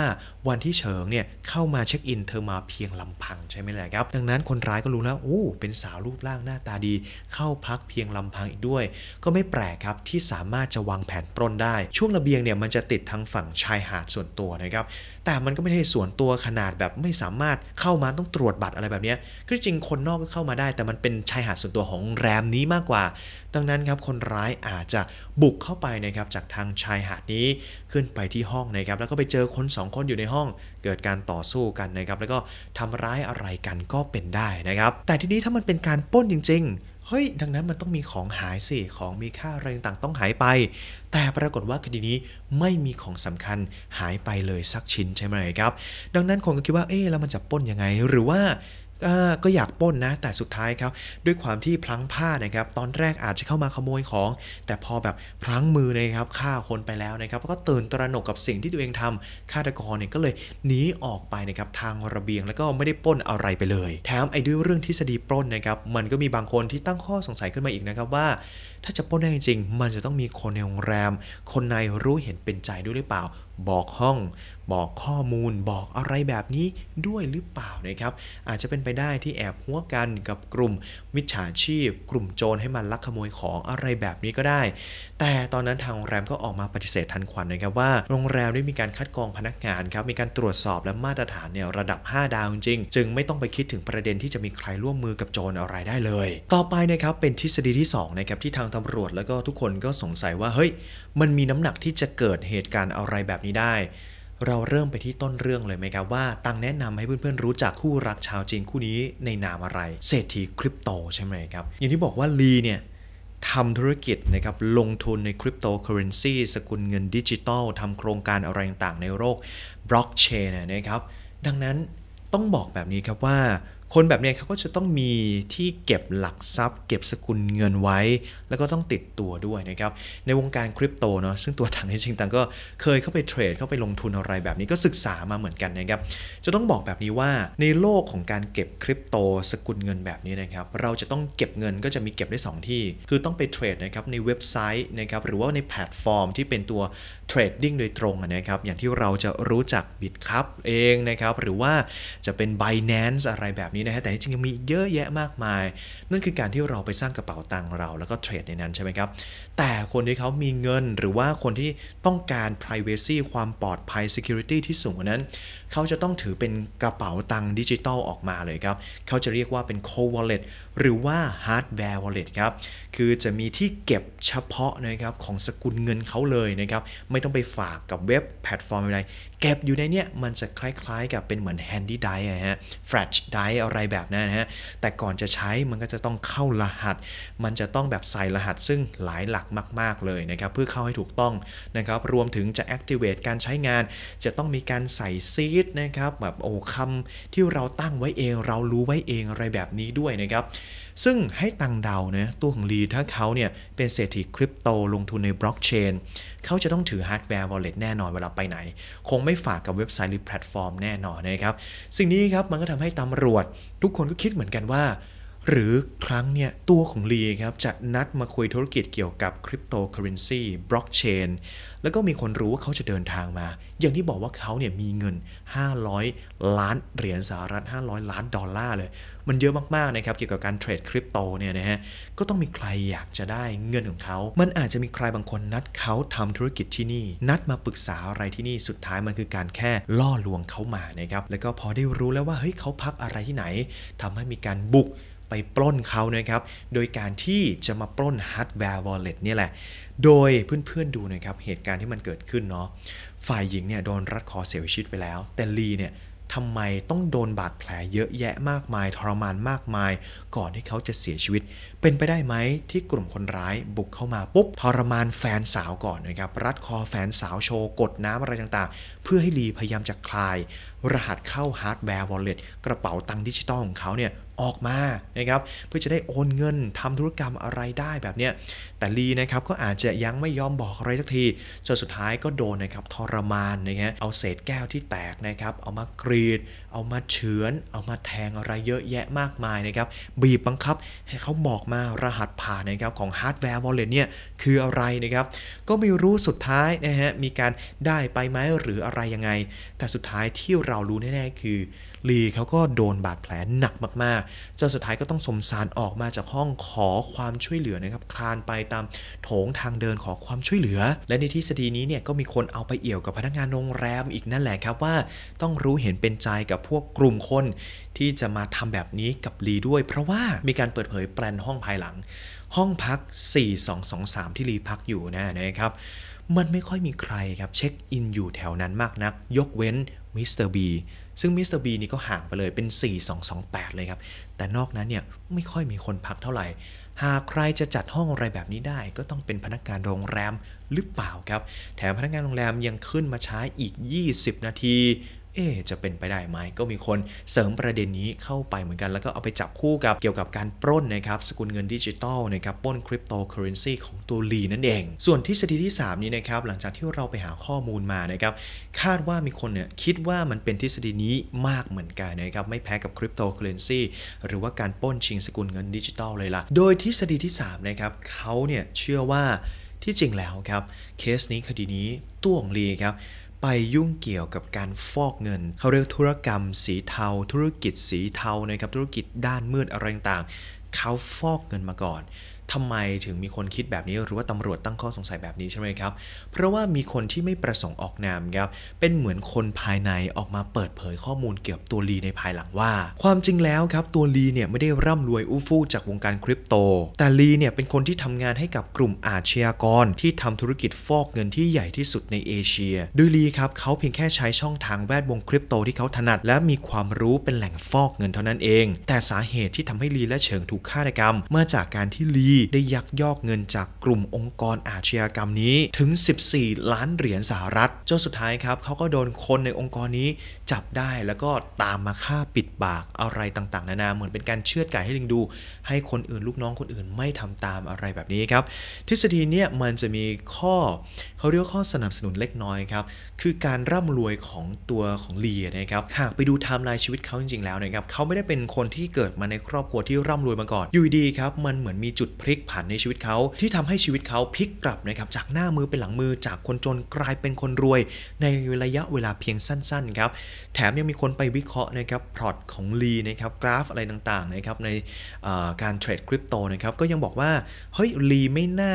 Speaker 1: วันที่เฉิงเนี่ยเข้ามาเช็คอินเธอมาเพียงลำพังใช่ไหมล่ะครับ ดังนั้นคนร้ายก็รู้แล้วโอ้เป็นสาวรูปร่างหน้าตาดี เข้าพักเพียงลำพังอีกด้วย ก็ไม่แปลกครับที่สามารถจะวางแผนปล้นได้ ช่วงระเบียงเนี่ยมันจะติดทางฝั่งชายหาดส่วนตัวนะครับแต่มันก็ไม่ใช่ส่วนตัวขนาดแบบไม่สามารถเข้ามาต้องตรวจบัตรอะไรแบบนี้คือจริงคนนอกก็เข้ามาได้ แต่มันเป็นชายหาดส่วนตัวของแรมนี้มากกว่า ดังนั้นครับคนร้ายอาจจะบุกเข้าไปนะครับ จากทางชายหาดนี้ขึ้นไปที่ห้องนะครับแล้วก็ไปเจอคน2 คนอยู่ในห้อง เกิดการต่อสู้กันนะครับแล้วก็ทำร้ายอะไรกันก็เป็นได้นะครับ แต่ทีนี้ถ้ามันเป็นการป้นจริงเฮ้ยดังนั้นมันต้องมีของหายสิ ของมีค่าอะไรต่างต้องหายไป แต่ปรากฏว่าคดีนี้ ไม่มีของสำคัญหายไปเลย สักชิ้นใช่ไหมครับ ดังนั้นคนก็คิดว่า เอ๊ะแล้วมันจะป้นยังไง หรือว่าก็อยากป้นนะแต่สุดท้ายครับด้วยความที่พลั้งผ้านะครับตอนแรกอาจจะเข้ามาขโมยของ แต่พอแบบพลั้งมือนะครับฆ่าคนไปแล้วนะครับ ก็ตื่นตระหนกกับสิ่งที่ตัวเองทำฆาตกรเนี่ยก็เลยหนีออกไปนะครับทางระเบียงแล้วก็ไม่ได้ป้นอะไรไปเลยแถมไอ้ด้วยเรื่องทฤษฎีปล้นนะครับมันก็มีบางคนที่ตั้งข้อสงสัยขึ้นมาอีกนะครับว่าถ้าจะปล้นได้จริงๆ มันจะต้องมีคนในโรงแรม คนในรู้เห็นเป็นใจด้วยหรือเปล่าบอกห้อง บอกข้อมูล บอกอะไรแบบนี้ด้วยหรือเปล่านะครับอาจจะเป็นไปได้ที่แอบหัวกันกับกลุ่มมิจฉาชีพ กลุ่มโจรให้มันลักขโมยของอะไรแบบนี้ก็ได้ แต่ตอนนั้นทางโรงแรมก็ออกมาปฏิเสธทันควันนะครับว่าโรงแรมได้มีการคัดกรองพนักงานครับมีการตรวจสอบและมาตรฐานเนี่ยระดับ 5 ดาวจริงจึงไม่ต้องไปคิดถึงประเด็นที่จะมีใครร่วมมือกับโจรอะไรได้เลย ต่อไปนะครับเป็นทฤษฎีที่2นะครับที่ทางตำรวจแล้วก็ทุกคนก็สงสัยว่าเฮ้ยมันมีน้ำหนักที่จะเกิดเหตุการณ์อะไรแบบนี้ได้ เราเริ่มไปที่ต้นเรื่องเลยไหมครับว่าตังแนะนำให้เพื่อนๆ รู้จักคู่รักชาวจีนคู่นี้ในนามอะไรเศรษฐีคริปโตใช่ไหมครับ อย่างที่บอกว่าลีเนี่ยทำธุรกิจนะครับลงทุนในคริปโตเคอเรนซีสกุลเงินดิจิตอลทำโครงการอะไรต่างๆในโลกบล็อกเชนนะครับดังนั้นต้องบอกแบบนี้ครับว่าคนแบบนี้เขาก็จะต้องมีที่เก็บหลักทรัพย์ เก็บสกุลเงินไว้ แล้วก็ต้องติดตัวด้วยนะครับในวงการคริปโตเนาะซึ่งตัวถังจริงๆตังก็เคยเข้าไปเทรด เข้าไปลงทุนอะไรแบบนี้ก็ศึกษามาเหมือนกันนะครับจะต้องบอกแบบนี้ว่าในโลกของการเก็บคริปโต สกุลเงินแบบนี้นะครับเราจะต้องเก็บเงินก็จะมีเก็บได้ 2 ที่ คือต้องไปเทรดนะครับในเว็บไซต์นะครับหรือว่าในแพลตฟอร์มที่เป็นตัวเทรดดิ้งโดยตรงนะครับ อย่างที่เราจะรู้จักบิตคัพเองนะครับ หรือว่าจะเป็น b i n a n c e อะไรแบบนี้นะฮะแต่จริงยังมีเยอะแยะมากมาย นั่นคือการที่เราไปสร้างกระเป๋าตังค์เราแล้วก็เทรดในนั้นใช่ไหมครับ แต่คนที่เขามีเงินหรือว่าคนที่ต้องการ privacy ความปลอดภัย security ที่สูงนั้น เขาจะต้องถือเป็นกระเป๋าตังค์ดิจิตอลออกมาเลยครับเขาจะเรียกว่าเป็น co wallet หรือว่า hardware wallet ครับ คือจะมีที่เก็บเฉพาะนะครับของสกุลเงินเขาเลยนะครับ ไม่ต้องไปฝากกับเว็บแพลตฟอร์มอะไรเก็บอยู่ในเนี้ยมันจะคล้ายๆกับเป็นเหมือนแฮนดี้ไดร์ฮะแฟลชไดร์อะไรแบบนั้นนะฮะแต่ก่อนจะใช้มันก็จะต้องเข้ารหัส มันจะต้องแบบใส่รหัสซึ่งหลายหลักมากๆเลยนะครับเพื่อเข้าให้ถูกต้องนะครับรวมถึงจะแอคทีเวตการใช้งาน จะต้องมีการใส่ซีดนะครับแบบโอ้คำที่เราตั้งไว้เองเรารู้ไว้เองอะไรแบบนี้ด้วยนะครับซึ่งให้ตังเดาเนะตัวของลีถ้าเขาเนี่ยเป็นเศรษฐีคริปโต ลงทุนในบล็อกเชนเขาจะต้องถือฮาร์ดแวร์วอลเล็ตแน่นอนเวลาไปไหน คงไม่ฝากกับเว็บไซต์หรือแพลตฟอร์มแน่นอนนะครับสิ่งนี้ครับมันก็ทำให้ตำรวจทุกคนก็คิดเหมือนกันว่าหรือครั้งเนี่ยตัวของลีครับ จะนัดมาคุยธุรกิจเกี่ยวกับคริปโตเคอเรนซีบล็อกเชนแล้วก็มีคนรู้ว่าเขาจะเดินทางมา อย่างที่บอกว่าเขาเนี่ยมีเงิน 500 ล้าน เหรียญสหรัฐ500 ล้านดอลลาร์เลย มันเยอะมากๆนะครับ เกี่ยวกับการเทรดคริปโตเนี่ยนะฮะก็ต้องมีใครอยากจะได้เงินของเขา มันอาจจะมีใครบางคนนัดเขาทำธุรกิจที่นี่นัดมาปรึกษาอะไรที่นี่สุดท้ายมันคือการแค่ล่อลวงเขามานะครับแล้วก็พอได้รู้แล้วว่าเฮ้ยเขาพักอะไรที่ไหน ทำให้มีการบุกไปปล้นเขานะครับ โดยการที่จะมาปล้นฮาร์ดแวร์วอลเล็ตนี่แหละ โดยเพื่อนๆดูนะครับเหตุการณ์ที่มันเกิดขึ้นเนาะ ฝ่ายหญิงเนี่ยโดนรัดคอเสียชีวิตไปแล้ว แต่ลีเนี่ยทำไมต้องโดนบาดแผลเยอะแยะมากมาย ทรมานมากมายก่อนที่เขาจะเสียชีวิต เป็นไปได้ไหมที่กลุ่มคนร้ายบุกเข้ามาปุ๊บทรมานแฟนสาวก่อนนะครับรัดคอแฟนสาวโชว์กดน้ำอะไรต่างๆ เพื่อให้ลีพยายามจะคลาย รหัสเข้าฮาร์ดแวร์วอลเล็ตกระเป๋าตังค์ดิจิตอลของเขาเนี่ยออกมานะครับเพื่อจะได้โอนเงินทำธุรกรรมอะไรได้แบบเนี้ยแต่ลีนะครับก็อาจจะยังไม่ยอมบอกอะไรสักทีจนสุดท้ายก็โดนนะครับทรมานนะฮะเอาเศษแก้วที่แตกนะครับเอามากรีด เอามาเฉือน เอามาแทงอะไร เยอะแยะมากมายนะครับบีบบังคับให้เขาบอกมารหัสผ่านนะครับของฮาร์ดแวร์วอลเล็ตเนี่ยคืออะไรนะครับก็ไม่รู้สุดท้ายนะฮะมีการได้ไปไหมหรืออะไรยังไง แต่สุดท้ายที่เรารู้แน่ๆคือลีเขาก็โดนบาดแผลหนักมากๆ เจ้าสุดท้ายก็ต้องสมสารออกมาจากห้องขอความช่วยเหลือนะครับคลานไปตามโถงทางเดินขอความช่วยเหลือ และในที่สดีนี้เนี่ยก็มีคนเอาไปเอี่ยวกับพนักงานโรงแรมอีกนั่นแหละครับว่าต้องรู้เห็นเป็นใจกับพวกกลุ่มคน ที่จะมาทำแบบนี้กับลีด้วย เพราะว่ามีการเปิดเผยแปลนห้องภายหลัง ห้องพัก 4223 ที่ลีพักอยู่นะนะครับมันไม่ค่อยมีใครครับเช็คอินอยู่แถวนั้นมากนัก ยกเว้นมิสเตอร์บีซึ่งมิสเตอร์บีนี่ก็ห่างไปเลยเป็น 4228 เลยครับ แต่นอกนั้นเนี่ยไม่ค่อยมีคนพักเท่าไหร่ หากใครจะจัดห้องอะไรแบบนี้ได้ก็ต้องเป็นพนักงานโรงแรมหรือเปล่าครับแถมพนักงานโรงแรมยังขึ้นมาช้าอีก 20 นาทีเอ๊จะเป็นไปได้ไหมก็มีคนเสริมประเด็นนี้เข้าไปเหมือนกัน แล้วก็เอาไปจับคู่กับเกี่ยวกับการปล้นนะครับสกุลเงินดิจิตอลนะครับปล้นคริปโตเคอเรนซีของตัวลีนั่นเอง ส่วนทฤษฎีที่ 3 นี้นะครับหลังจากที่เราไปหาข้อมูลมานะครับคาดว่ามีคนเนี่ยคิดว่ามันเป็นทฤษฎีนี้มากเหมือนกันนะครับไม่แพ้กับคริปโตเคอเรนซีหรือว่าการปล้นชิง สกุลเงินดิจิตอลเลยล่ะโดยทฤษฎีที่3นะครับเขาเนี่ยเชื่อว่าที่จริงแล้วครับเคสนี้คดีนี้ตัวของลีครับไปยุ่งเกี่ยวกับการฟอกเงิน เขาเรียกธุรกรรมสีเทา ธุรกิจสีเทานะครับธุรกิจด้านมืดอะไรต่างเขาฟอกเงินมาก่อนทำไมถึงมีคนคิดแบบนี้ หรือว่าตำรวจตั้งข้อสงสัยแบบนี้ใช่ไหมครับ เพราะว่ามีคนที่ไม่ประสงค์ออกนามครับ เป็นเหมือนคนภายในออกมาเปิดเผยข้อมูลเกี่ยวกับตัวลีในภายหลังว่า ความจริงแล้วครับตัวลีเนี่ยไม่ได้ร่ำรวยอู้ฟู่จากวงการคริปโต แต่ลีเนี่ยเป็นคนที่ทำงานให้กับกลุ่มอาชญากร ที่ทำธุรกิจฟอกเงินที่ใหญ่ที่สุดในเอเชีย โดยลีครับเขาเพียงแค่ใช้ช่องทางแวดวงคริปโตที่เขาถนัด และมีความรู้เป็นแหล่งฟอกเงินเท่านั้นเอง แต่สาเหตุที่ทำให้ลีและเฉิงถูกฆาตกรรม มาจากการที่ลีที่ได้ยักยอกเงินจากกลุ่มองค์กรอาชญากรรมนี้ ถึง 14 ล้านเหรียญสหรัฐจนสุดท้ายครับ เขาก็โดนคนในองค์กรนี้จับได้แล้วก็ตามมาฆ่าปิดปากอะไรต่างๆ นานา เหมือนเป็นการเชือดไก่ให้ลิงดู ให้คนอื่นลูกน้องคนอื่นไม่ทำตามอะไรแบบนี้ครับ ทฤษฎีเนี่ยมันจะมีข้อเขาเรียกข้อสนับสนุนเล็กน้อยครับ คือการร่ำรวยของตัวของลีนะครับ หากไปดูไทม์ไลน์ชีวิตเขาจริงๆ แล้วนะครับเขาไม่ได้เป็นคนที่เกิดมาในครอบครัวที่ร่ำรวยมาก่อน อยู่ดีครับมันเหมือนมีจุดพลิกผันในชีวิตเขาที่ทำให้ชีวิตเขาพลิกกลับนะครับ จากหน้ามือเป็นหลังมือจากคนจนกลายเป็นคนรวย ในระยะเวลาเพียงสั้น ๆ ครับแถมยังมีคนไปวิเคราะห์นะครับพอร์ตของลีนะครับ กราฟอะไรต่างๆนะครับในการเทรดคริปโตนะครับก็ยังบอกว่าเฮ้ยลีไม่น่า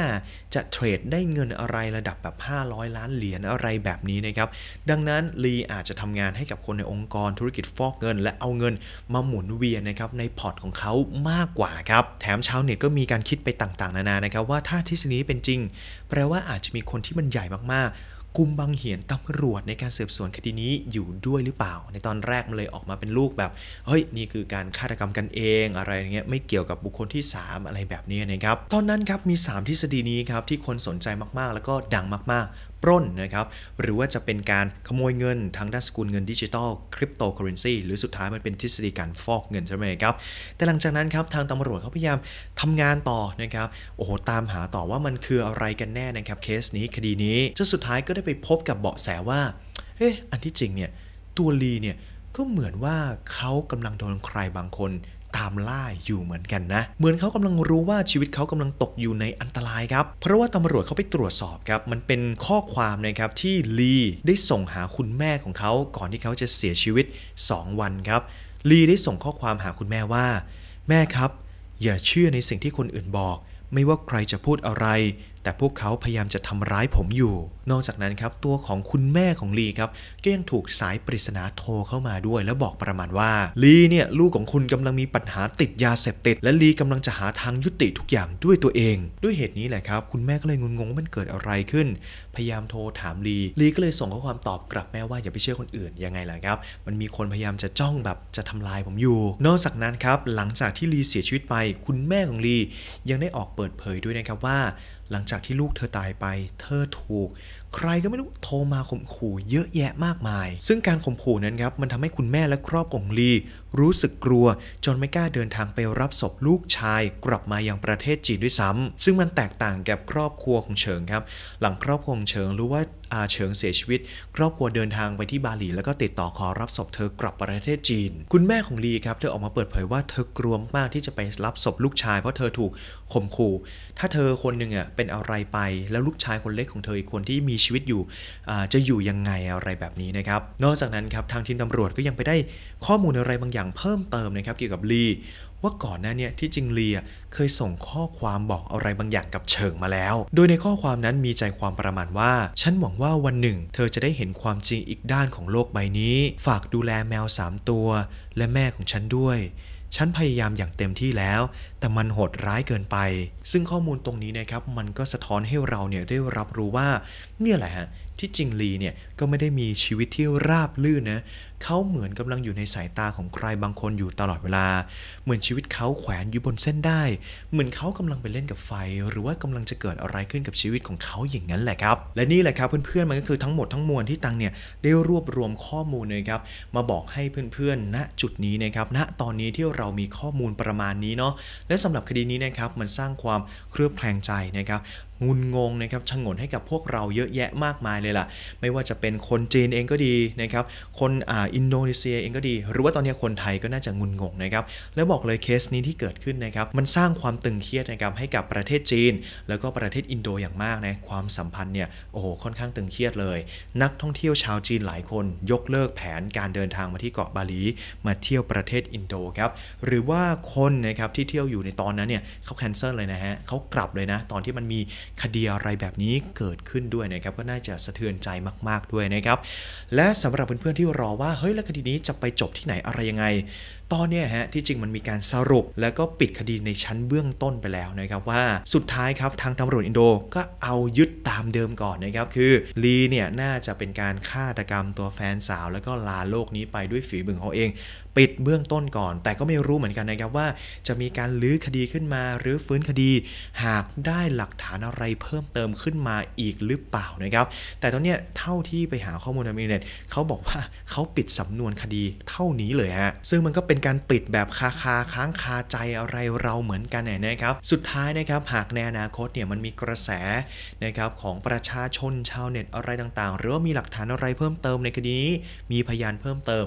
Speaker 1: จะเทรดได้เงินอะไรระดับแบบ 500 ล้านเหรียญอะไรแบบนี้นะครับดังนั้นลีอาจจะทำงานให้กับคนในองค์กรธุรกิจฟอกเงิน และเอาเงินมาหมุนเวียนนะครับในพอร์ตของเขามากกว่าครับแถมชาวเน็ตก็มีการคิดไปต่างๆ นานานะครับว่าถ้าทฤษฎีนี้เป็นจริง แปลว่าอาจจะมีคนที่มันใหญ่มากๆกุมบังเหียนตำรวจในการสืบสวนคดีนี้อยู่ด้วยหรือเปล่า ในตอนแรกมันเลยออกมาเป็นลูกแบบ เฮ้ย นี่คือการฆาตกรรมกันเองอะไรอย่างเงี้ยไม่เกี่ยวกับบุคคลที่ 3 อะไรแบบนี้นะครับ ตอนนั้นครับ มี 3 ทฤษฎีนี้ครับ ที่คนสนใจมาก ๆ แล้วก็ดังมากปล้นนะครับ หรือว่าจะเป็นการขโมยเงินทางด้านสกุลเงินดิจิทัลคริปโตเคอเรนซีหรือสุดท้ายมันเป็นทฤษฎีการฟอกเงินใช่ไหมครับ แต่หลังจากนั้นครับทางตำรวจเขาพยายามทำงานต่อนะครับโอ้โหตามหาต่อว่ามันคืออะไรกันแน่นะครับเคสนี้คดีนี้จนสุดท้ายก็ได้ไปพบกับเบาะแสว่าเอ๊ะอันที่จริงเนี่ย ตัวลีเนี่ยก็เหมือนว่าเขากำลังโดนใครบางคนตามล่าอยู่เหมือนกันนะ เหมือนเขากำลังรู้ว่าชีวิตเขากำลังตกอยู่ในอันตรายครับ เพราะว่าตำรวจเขาไปตรวจสอบครับ มันเป็นข้อความนะครับ ที่ลี ได้ส่งหาคุณแม่ของเขาก่อนที่เขาจะเสียชีวิต 2 วันครับ ลีได้ส่งข้อความหาคุณแม่ว่าแม่ครับ อย่าเชื่อในสิ่งที่คนอื่นบอก ไม่ว่าใครจะพูดอะไรแต่พวกเขาพยายามจะทำร้ายผมอยู่ นอกจากนั้นครับตัวของคุณแม่ของลีครับก็ยังถูกสายปริศนาโทรเข้ามาด้วย แล้วบอกประมาณว่า ลีเนี่ยลูกของคุณกำลังมีปัญหาติดยาเสพติดและลีกำลังจะหาทางยุติทุกอย่างด้วยตัวเอง ด้วยเหตุนี้แหละครับ คุณแม่ก็เลยงุนงงว่ามันเกิดอะไรขึ้น พยายามโทรถามลี ลีก็เลยส่งข้อความตอบกลับแม่ว่าอย่าไปเชื่อคนอื่นยังไงล่ะครับมันมีคนพยายามจะจ้องแบบจะทำลายผมอยู่ นอกจากนั้นครับหลังจากที่ลีเสียชีวิตไป คุณแม่ของลียังได้ออกเปิดเผยด้วยนะครับว่าหลังจากที่ลูกเธอตายไปเธอถูกใครก็ไม่รู้โทรมาข่มขู่เยอะแยะมากมาย ซึ่งการข่มขู่นั้นครับ มันทำให้คุณแม่และครอบครัวของลีรู้สึกกลัวจนไม่กล้าเดินทางไปรับศพลูกชายกลับมายังประเทศจีนด้วยซ้ำ ซึ่งมันแตกต่างกับครอบครัวของเฉิงครับ หลังครอบครัวเฉิงรู้ว่าอาเฉิงเสียชีวิต ครอบครัวเดินทางไปที่บาหลี แล้วก็ติดต่อขอรับศพเธอกลับประเทศจีน คุณแม่ของลีครับเธอออกมาเปิดเผยว่าเธอกลัวมากที่จะไปรับศพลูกชาย เพราะเธอถูกข่มขู่ถ้าเธอคนหนึ่งอ่ะเป็นอะไรไป แล้วลูกชายคนเล็กของเธออีกคนที่มีชีวิตอยู่จะอยู่ยังไงอะไรแบบนี้นะครับนอกจากนั้นครับทางทีมตำรวจก็ยังไปได้ข้อมูลอะไรบางอย่างเพิ่มเติมนะครับเกี่ยวกับลีว่าก่อนหน้านี้ที่จริงเลียเคยส่งข้อความบอกอะไรบางอย่างกับเฉิงมาแล้ว โดยในข้อความนั้นมีใจความประมาณว่า ฉันหวังว่าวันหนึ่งเธอจะได้เห็นความจริงอีกด้านของโลกใบนี้ ฝากดูแลแมว 3 ตัว และแม่ของฉันด้วย ฉันพยายามอย่างเต็มที่แล้วแต่มันโหดร้ายเกินไป ซึ่งข้อมูลตรงนี้นะครับ มันก็สะท้อนให้เราเนี่ยได้รับรู้ว่าเนี่ยแหละฮะที่จริงลีเนี่ยก็ไม่ได้มีชีวิตที่ราบลื่นนะเขาเหมือนกำลังอยู่ในสายตาของใครบางคนอยู่ตลอดเวลา เหมือนชีวิตเขาแขวนอยู่บนเส้นได้ เหมือนเขากำลังไปเล่นกับไฟ หรือว่ากำลังจะเกิดอะไรขึ้นกับชีวิตของเขาอย่างนั้นแหละครับ และนี่แหละครับเพื่อนๆมันก็คือทั้งหมดทั้งมวลที่ตังเนี่ยได้รวบรวมข้อมูลนะครับ มาบอกให้เพื่อนๆ ณจุดนี้นะครับณตอนนี้ที่เรามีข้อมูลประมาณนี้เนาะ และสำหรับคดีนี้นะครับมันสร้างความเครือบแคลงใจนะครับงุนงงนะครับชงนให้กับพวกเราเยอะแยะมากมายเลยล่ะ ไม่ว่าจะเป็นคนจีนเองก็ดีนะครับคนอ่าอินโดนีเซียเองก็ดีหรือว่าตอนนี้คนไทยก็น่าจะงุนงงนะครับ แล้วบอกเลยเคสนี้ที่เกิดขึ้นนะครับมันสร้างความตึงเครียดนะครับให้กับประเทศจีน แล้วก็ประเทศอินโดอย่างมากนะ ความสัมพันธ์เนี่ยโอ้โหค่อนข้างตึงเครียดเลย นักท่องเที่ยวชาวจีนหลายคน ยกเลิกแผนการเดินทางมาที่เกาะบาหลี มาเที่ยวประเทศอินโดครับหรือว่าคนนะครับที่เที่ยวอยู่ในตอนนั้นเนี่ยเขาแคนเซิลเลยนะฮะเขากลับเลยนะตอนที่มันมีคดีอะไรแบบนี้เกิดขึ้นด้วยนะครับก็น่าจะสะเทือนใจมากๆด้วยนะครับและสำหรับเพื่อนๆที่รอว่าเฮ้ยแล้วคดีนี้จะไปจบที่ไหนอะไรยังไงตอนนี้ฮะที่จริงมันมีการสรุปแล้วก็ปิดคดีในชั้นเบื้องต้นไปแล้วนะครับว่าสุดท้ายครับทางตำรวจอินโดก็เอายึดตามเดิมก่อนนะครับคือลีเนี่ยน่าจะเป็นการฆาตกรรมตัวแฟนสาวแล้วก็ลาโลกนี้ไปด้วยฝีมือของเขาเอง ปิดเบื้องต้นก่อน แต่ก็ไม่รู้เหมือนกันนะครับว่า จะมีการลื้อคดีขึ้นมาหรือฟื้นคดี หากได้หลักฐานอะไรเพิ่มเติมขึ้นมาอีกหรือเปล่านะครับแต่ตอนนี้เท่าที่ไปหาข้อมูลในอินเทอร์เน็ตเขาบอกว่าเขาปิดสำนวนคดีเท่านี้เลยฮะซึ่งมันก็เป็นการปิดแบบคาคาค้างคาใจอะไรเราเหมือนกันนะครับสุดท้ายนะครับหากในอนาคตเนี่ยมันมีกระแสนะครับของประชาชนชาวเน็ตอะไรต่าง ๆ หรือว่ามีหลักฐานอะไรเพิ่มเติมในคดีนี้ มีพยานเพิ่มเติม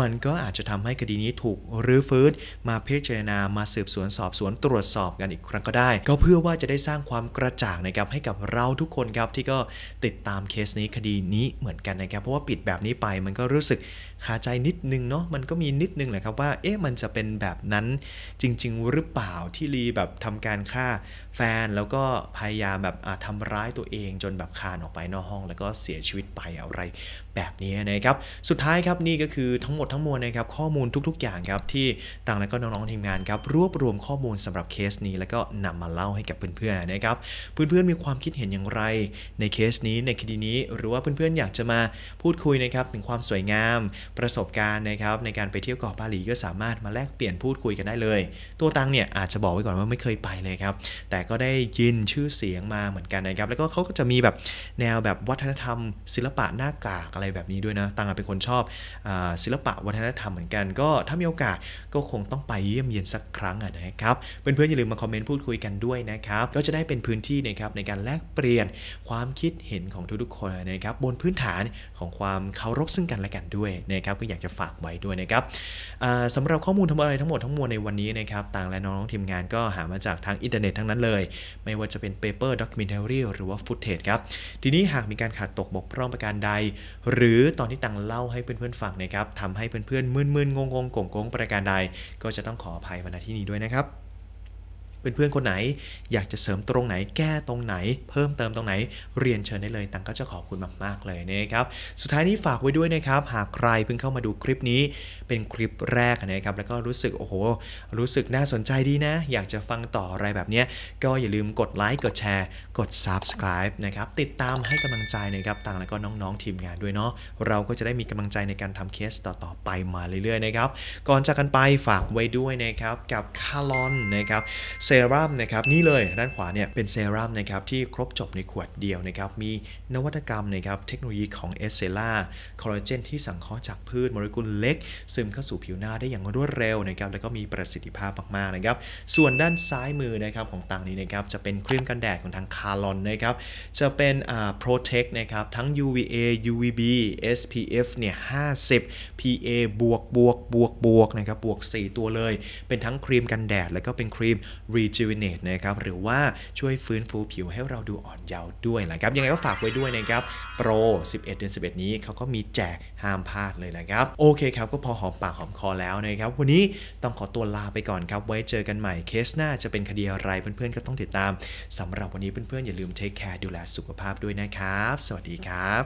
Speaker 1: มันก็อาจจะทำให้คดีนี้ถูก รื้อฟื้นมาพิจารณามาสืบสวนสอบสวนตรวจสอบกันอีกครั้งก็ได้ ก็เพื่อว่าจะได้สร้างความกระจ่างนะครับให้กับเราทุกคนครับที่ก็ติดตามเคสนี้คดีนี้เหมือนกันนะครับเพราะว่าปิดแบบนี้ไปมันก็รู้สึกคาใจนิดนึงเนาะ มันก็มีนิดนึงแหละครับว่า เอ๊ะ มันจะเป็นแบบนั้นจริง ๆ หรือเปล่าที่ลีแบบทำการฆ่าแฟนแล้วก็พยายามแบบทำร้ายตัวเอง จนแบบคานออกไปนอกห้อง แล้วก็เสียชีวิตไปอะไรแบบนี้นะครับ สุดท้ายครับนี่ก็คือทั้งหมดทั้งมวลนะครับข้อมูลทุกๆอย่างครับ ที่ต่างและก็น้องๆทีมงานครับรวบรวมข้อมูลสำหรับเคสนี้แล้วก็นำมาเล่าให้กับเพื่อนๆนะครับเพื่อนๆมีความคิดเห็นอย่างไรในเคสนี้ในคดีนี้ หรือว่าเพื่อนๆ อยากจะมาพูดคุยนะครับถึงความสวยงามประสบการณ์นะครับในการไปเที่ยวเกาะบาหลีก็สามารถมาแลกเปลี่ยนพูดคุยกันได้เลย ตัวตังเนี่ยอาจจะบอกไว้ก่อนว่าไม่เคยไปเลยครับแต่ก็ได้ยินชื่อเสียงมาเหมือนกันนะครับแล้วก็เขาก็จะมีแบบแนวแบบวัฒนธรรม ศิลปะหน้ากากอะไรไรแบบนี้ด้วยนะตังเป็นคนชอบศิลปะวัฒนธรรมเหมือนกันก็ถ้ามีโอกาสก็คงต้องไปเยี่ยมเยียนสักครั้งนะครับเพื่อนๆอย่าลืมมาคอมเมนต์พูดคุยกันด้วยนะครับก็จะได้เป็นพื้นที่นะครับในการแลกเปลี่ยนความคิดเห็นของทุกๆคนนะครับบนพื้นฐานของความเคารพซึ่งกันและกันด้วยนะครับก็อยากจะฝากไว้ด้วยนะครับสำหรับข้อมูลทั้งอะไรทั้งหมดทั้งมวลในวันนี้นะครับต่างและน้องทีมงานก็หามาจากทางอินเทอร์เน็ตทั้งนั้นเลยไม่ว่าจะเป็นเปเปอร์ด็อกิเนทรีหรือว่าฟุตเทจครับทีนี้หากมีการขาดตกบกพร่องประการใดหรือตอนที่ตังเล่าให้เพื่อนๆฟังนะครับทำให้เพื่อนๆมึนๆ งงๆโก่งๆ ประการใด ก็จะต้องขออภัยมาณที่นี้ด้วยนะครับเพื่อนๆคนไหนอยากจะเสริมตรงไหนแก้ตรงไหน เพิ่มเติมตรงไหนเรียนเชิญได้เลยตังก็จะขอบคุณมากๆเลยนะครับสุดท้ายนี้ฝากไว้ด้วยนะครับหากใครเพิ่งเข้ามาดูคลิปนี้เป็นคลิปแรกนะครับแล้วก็รู้สึกโอ้โหรู้สึกน่าสนใจดีนะ อยากจะฟังต่ออะไรแบบนี้ก็อย่าลืมกดไลค์กดแชร์ กด subscribe นะครับติดตามให้กำลังใจนะครับตังแล้วก็น้องๆทีมงานด้วยเนาะเราก็จะได้มีกำลังใจในการทำเคสต่อๆไปมาเรื่อยๆนะครับก่อนจากกันไปฝากไว้ด้วยนะครับกับคาลอนนะครับเเซรั่มนะครับ นี่เลยด้านขวาเนี่ยเป็นเซรั่มนะครับที่ครบจบในขวดเดียวนะครับมีนวัตกรรมนะครับเทคโนโลยีของเอสเซล่าคอลลาเจนที่สังเคราะห์จากพืชโมเลกุลเล็ก ซึมเข้าสู่ผิวหน้าได้อย่างรวดเร็วนะครับแล้วก็มีประสิทธิภาพมากๆนะครับส่วนด้านซ้ายมือนะครับของต่างนี้นะครับจะเป็นครีมกันแดดของทางคาร์ลอนนะครับจะเป็นอ่าโปรเทคนะครับทั้ง UVA UVB SPF เนี่ย 50 PA บวกบวกบวกบวกนะครับบวก 4 ตัวเลย เป็นทั้งครีมกันแดด แล้วก็เป็นครีม rejuvenate นะครับหรือว่าช่วยฟื้นฟูผิวให้เราดูอ่อนเยาว์ด้วยนะครับ ยังไงก็ฝากไว้ด้วยนะครับ โปร 11เดือน11 นี้เขาก็มีแจกห้ามพลาดเลยนะครับ โอเคครับก็พอหอมปากหอมคอแล้วนะครับ วันนี้ต้องขอตัวลาไปก่อนครับ ไว้เจอกันใหม่เคสหน้าจะเป็นคดีอะไรเพื่อนๆ ก็ต้องติดตามสำหรับวันนี้เพื่อนๆ อย่าลืมเทคแคร์ดูแลสุขภาพด้วยนะครับ สวัสดีครับ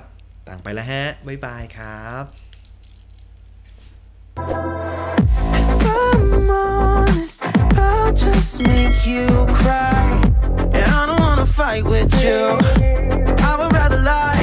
Speaker 1: ต่างไปแล้วฮะบ๊ายบายครับ I'm honest, I'll just make you cry. And I don't wanna fight with you. I would rather lie.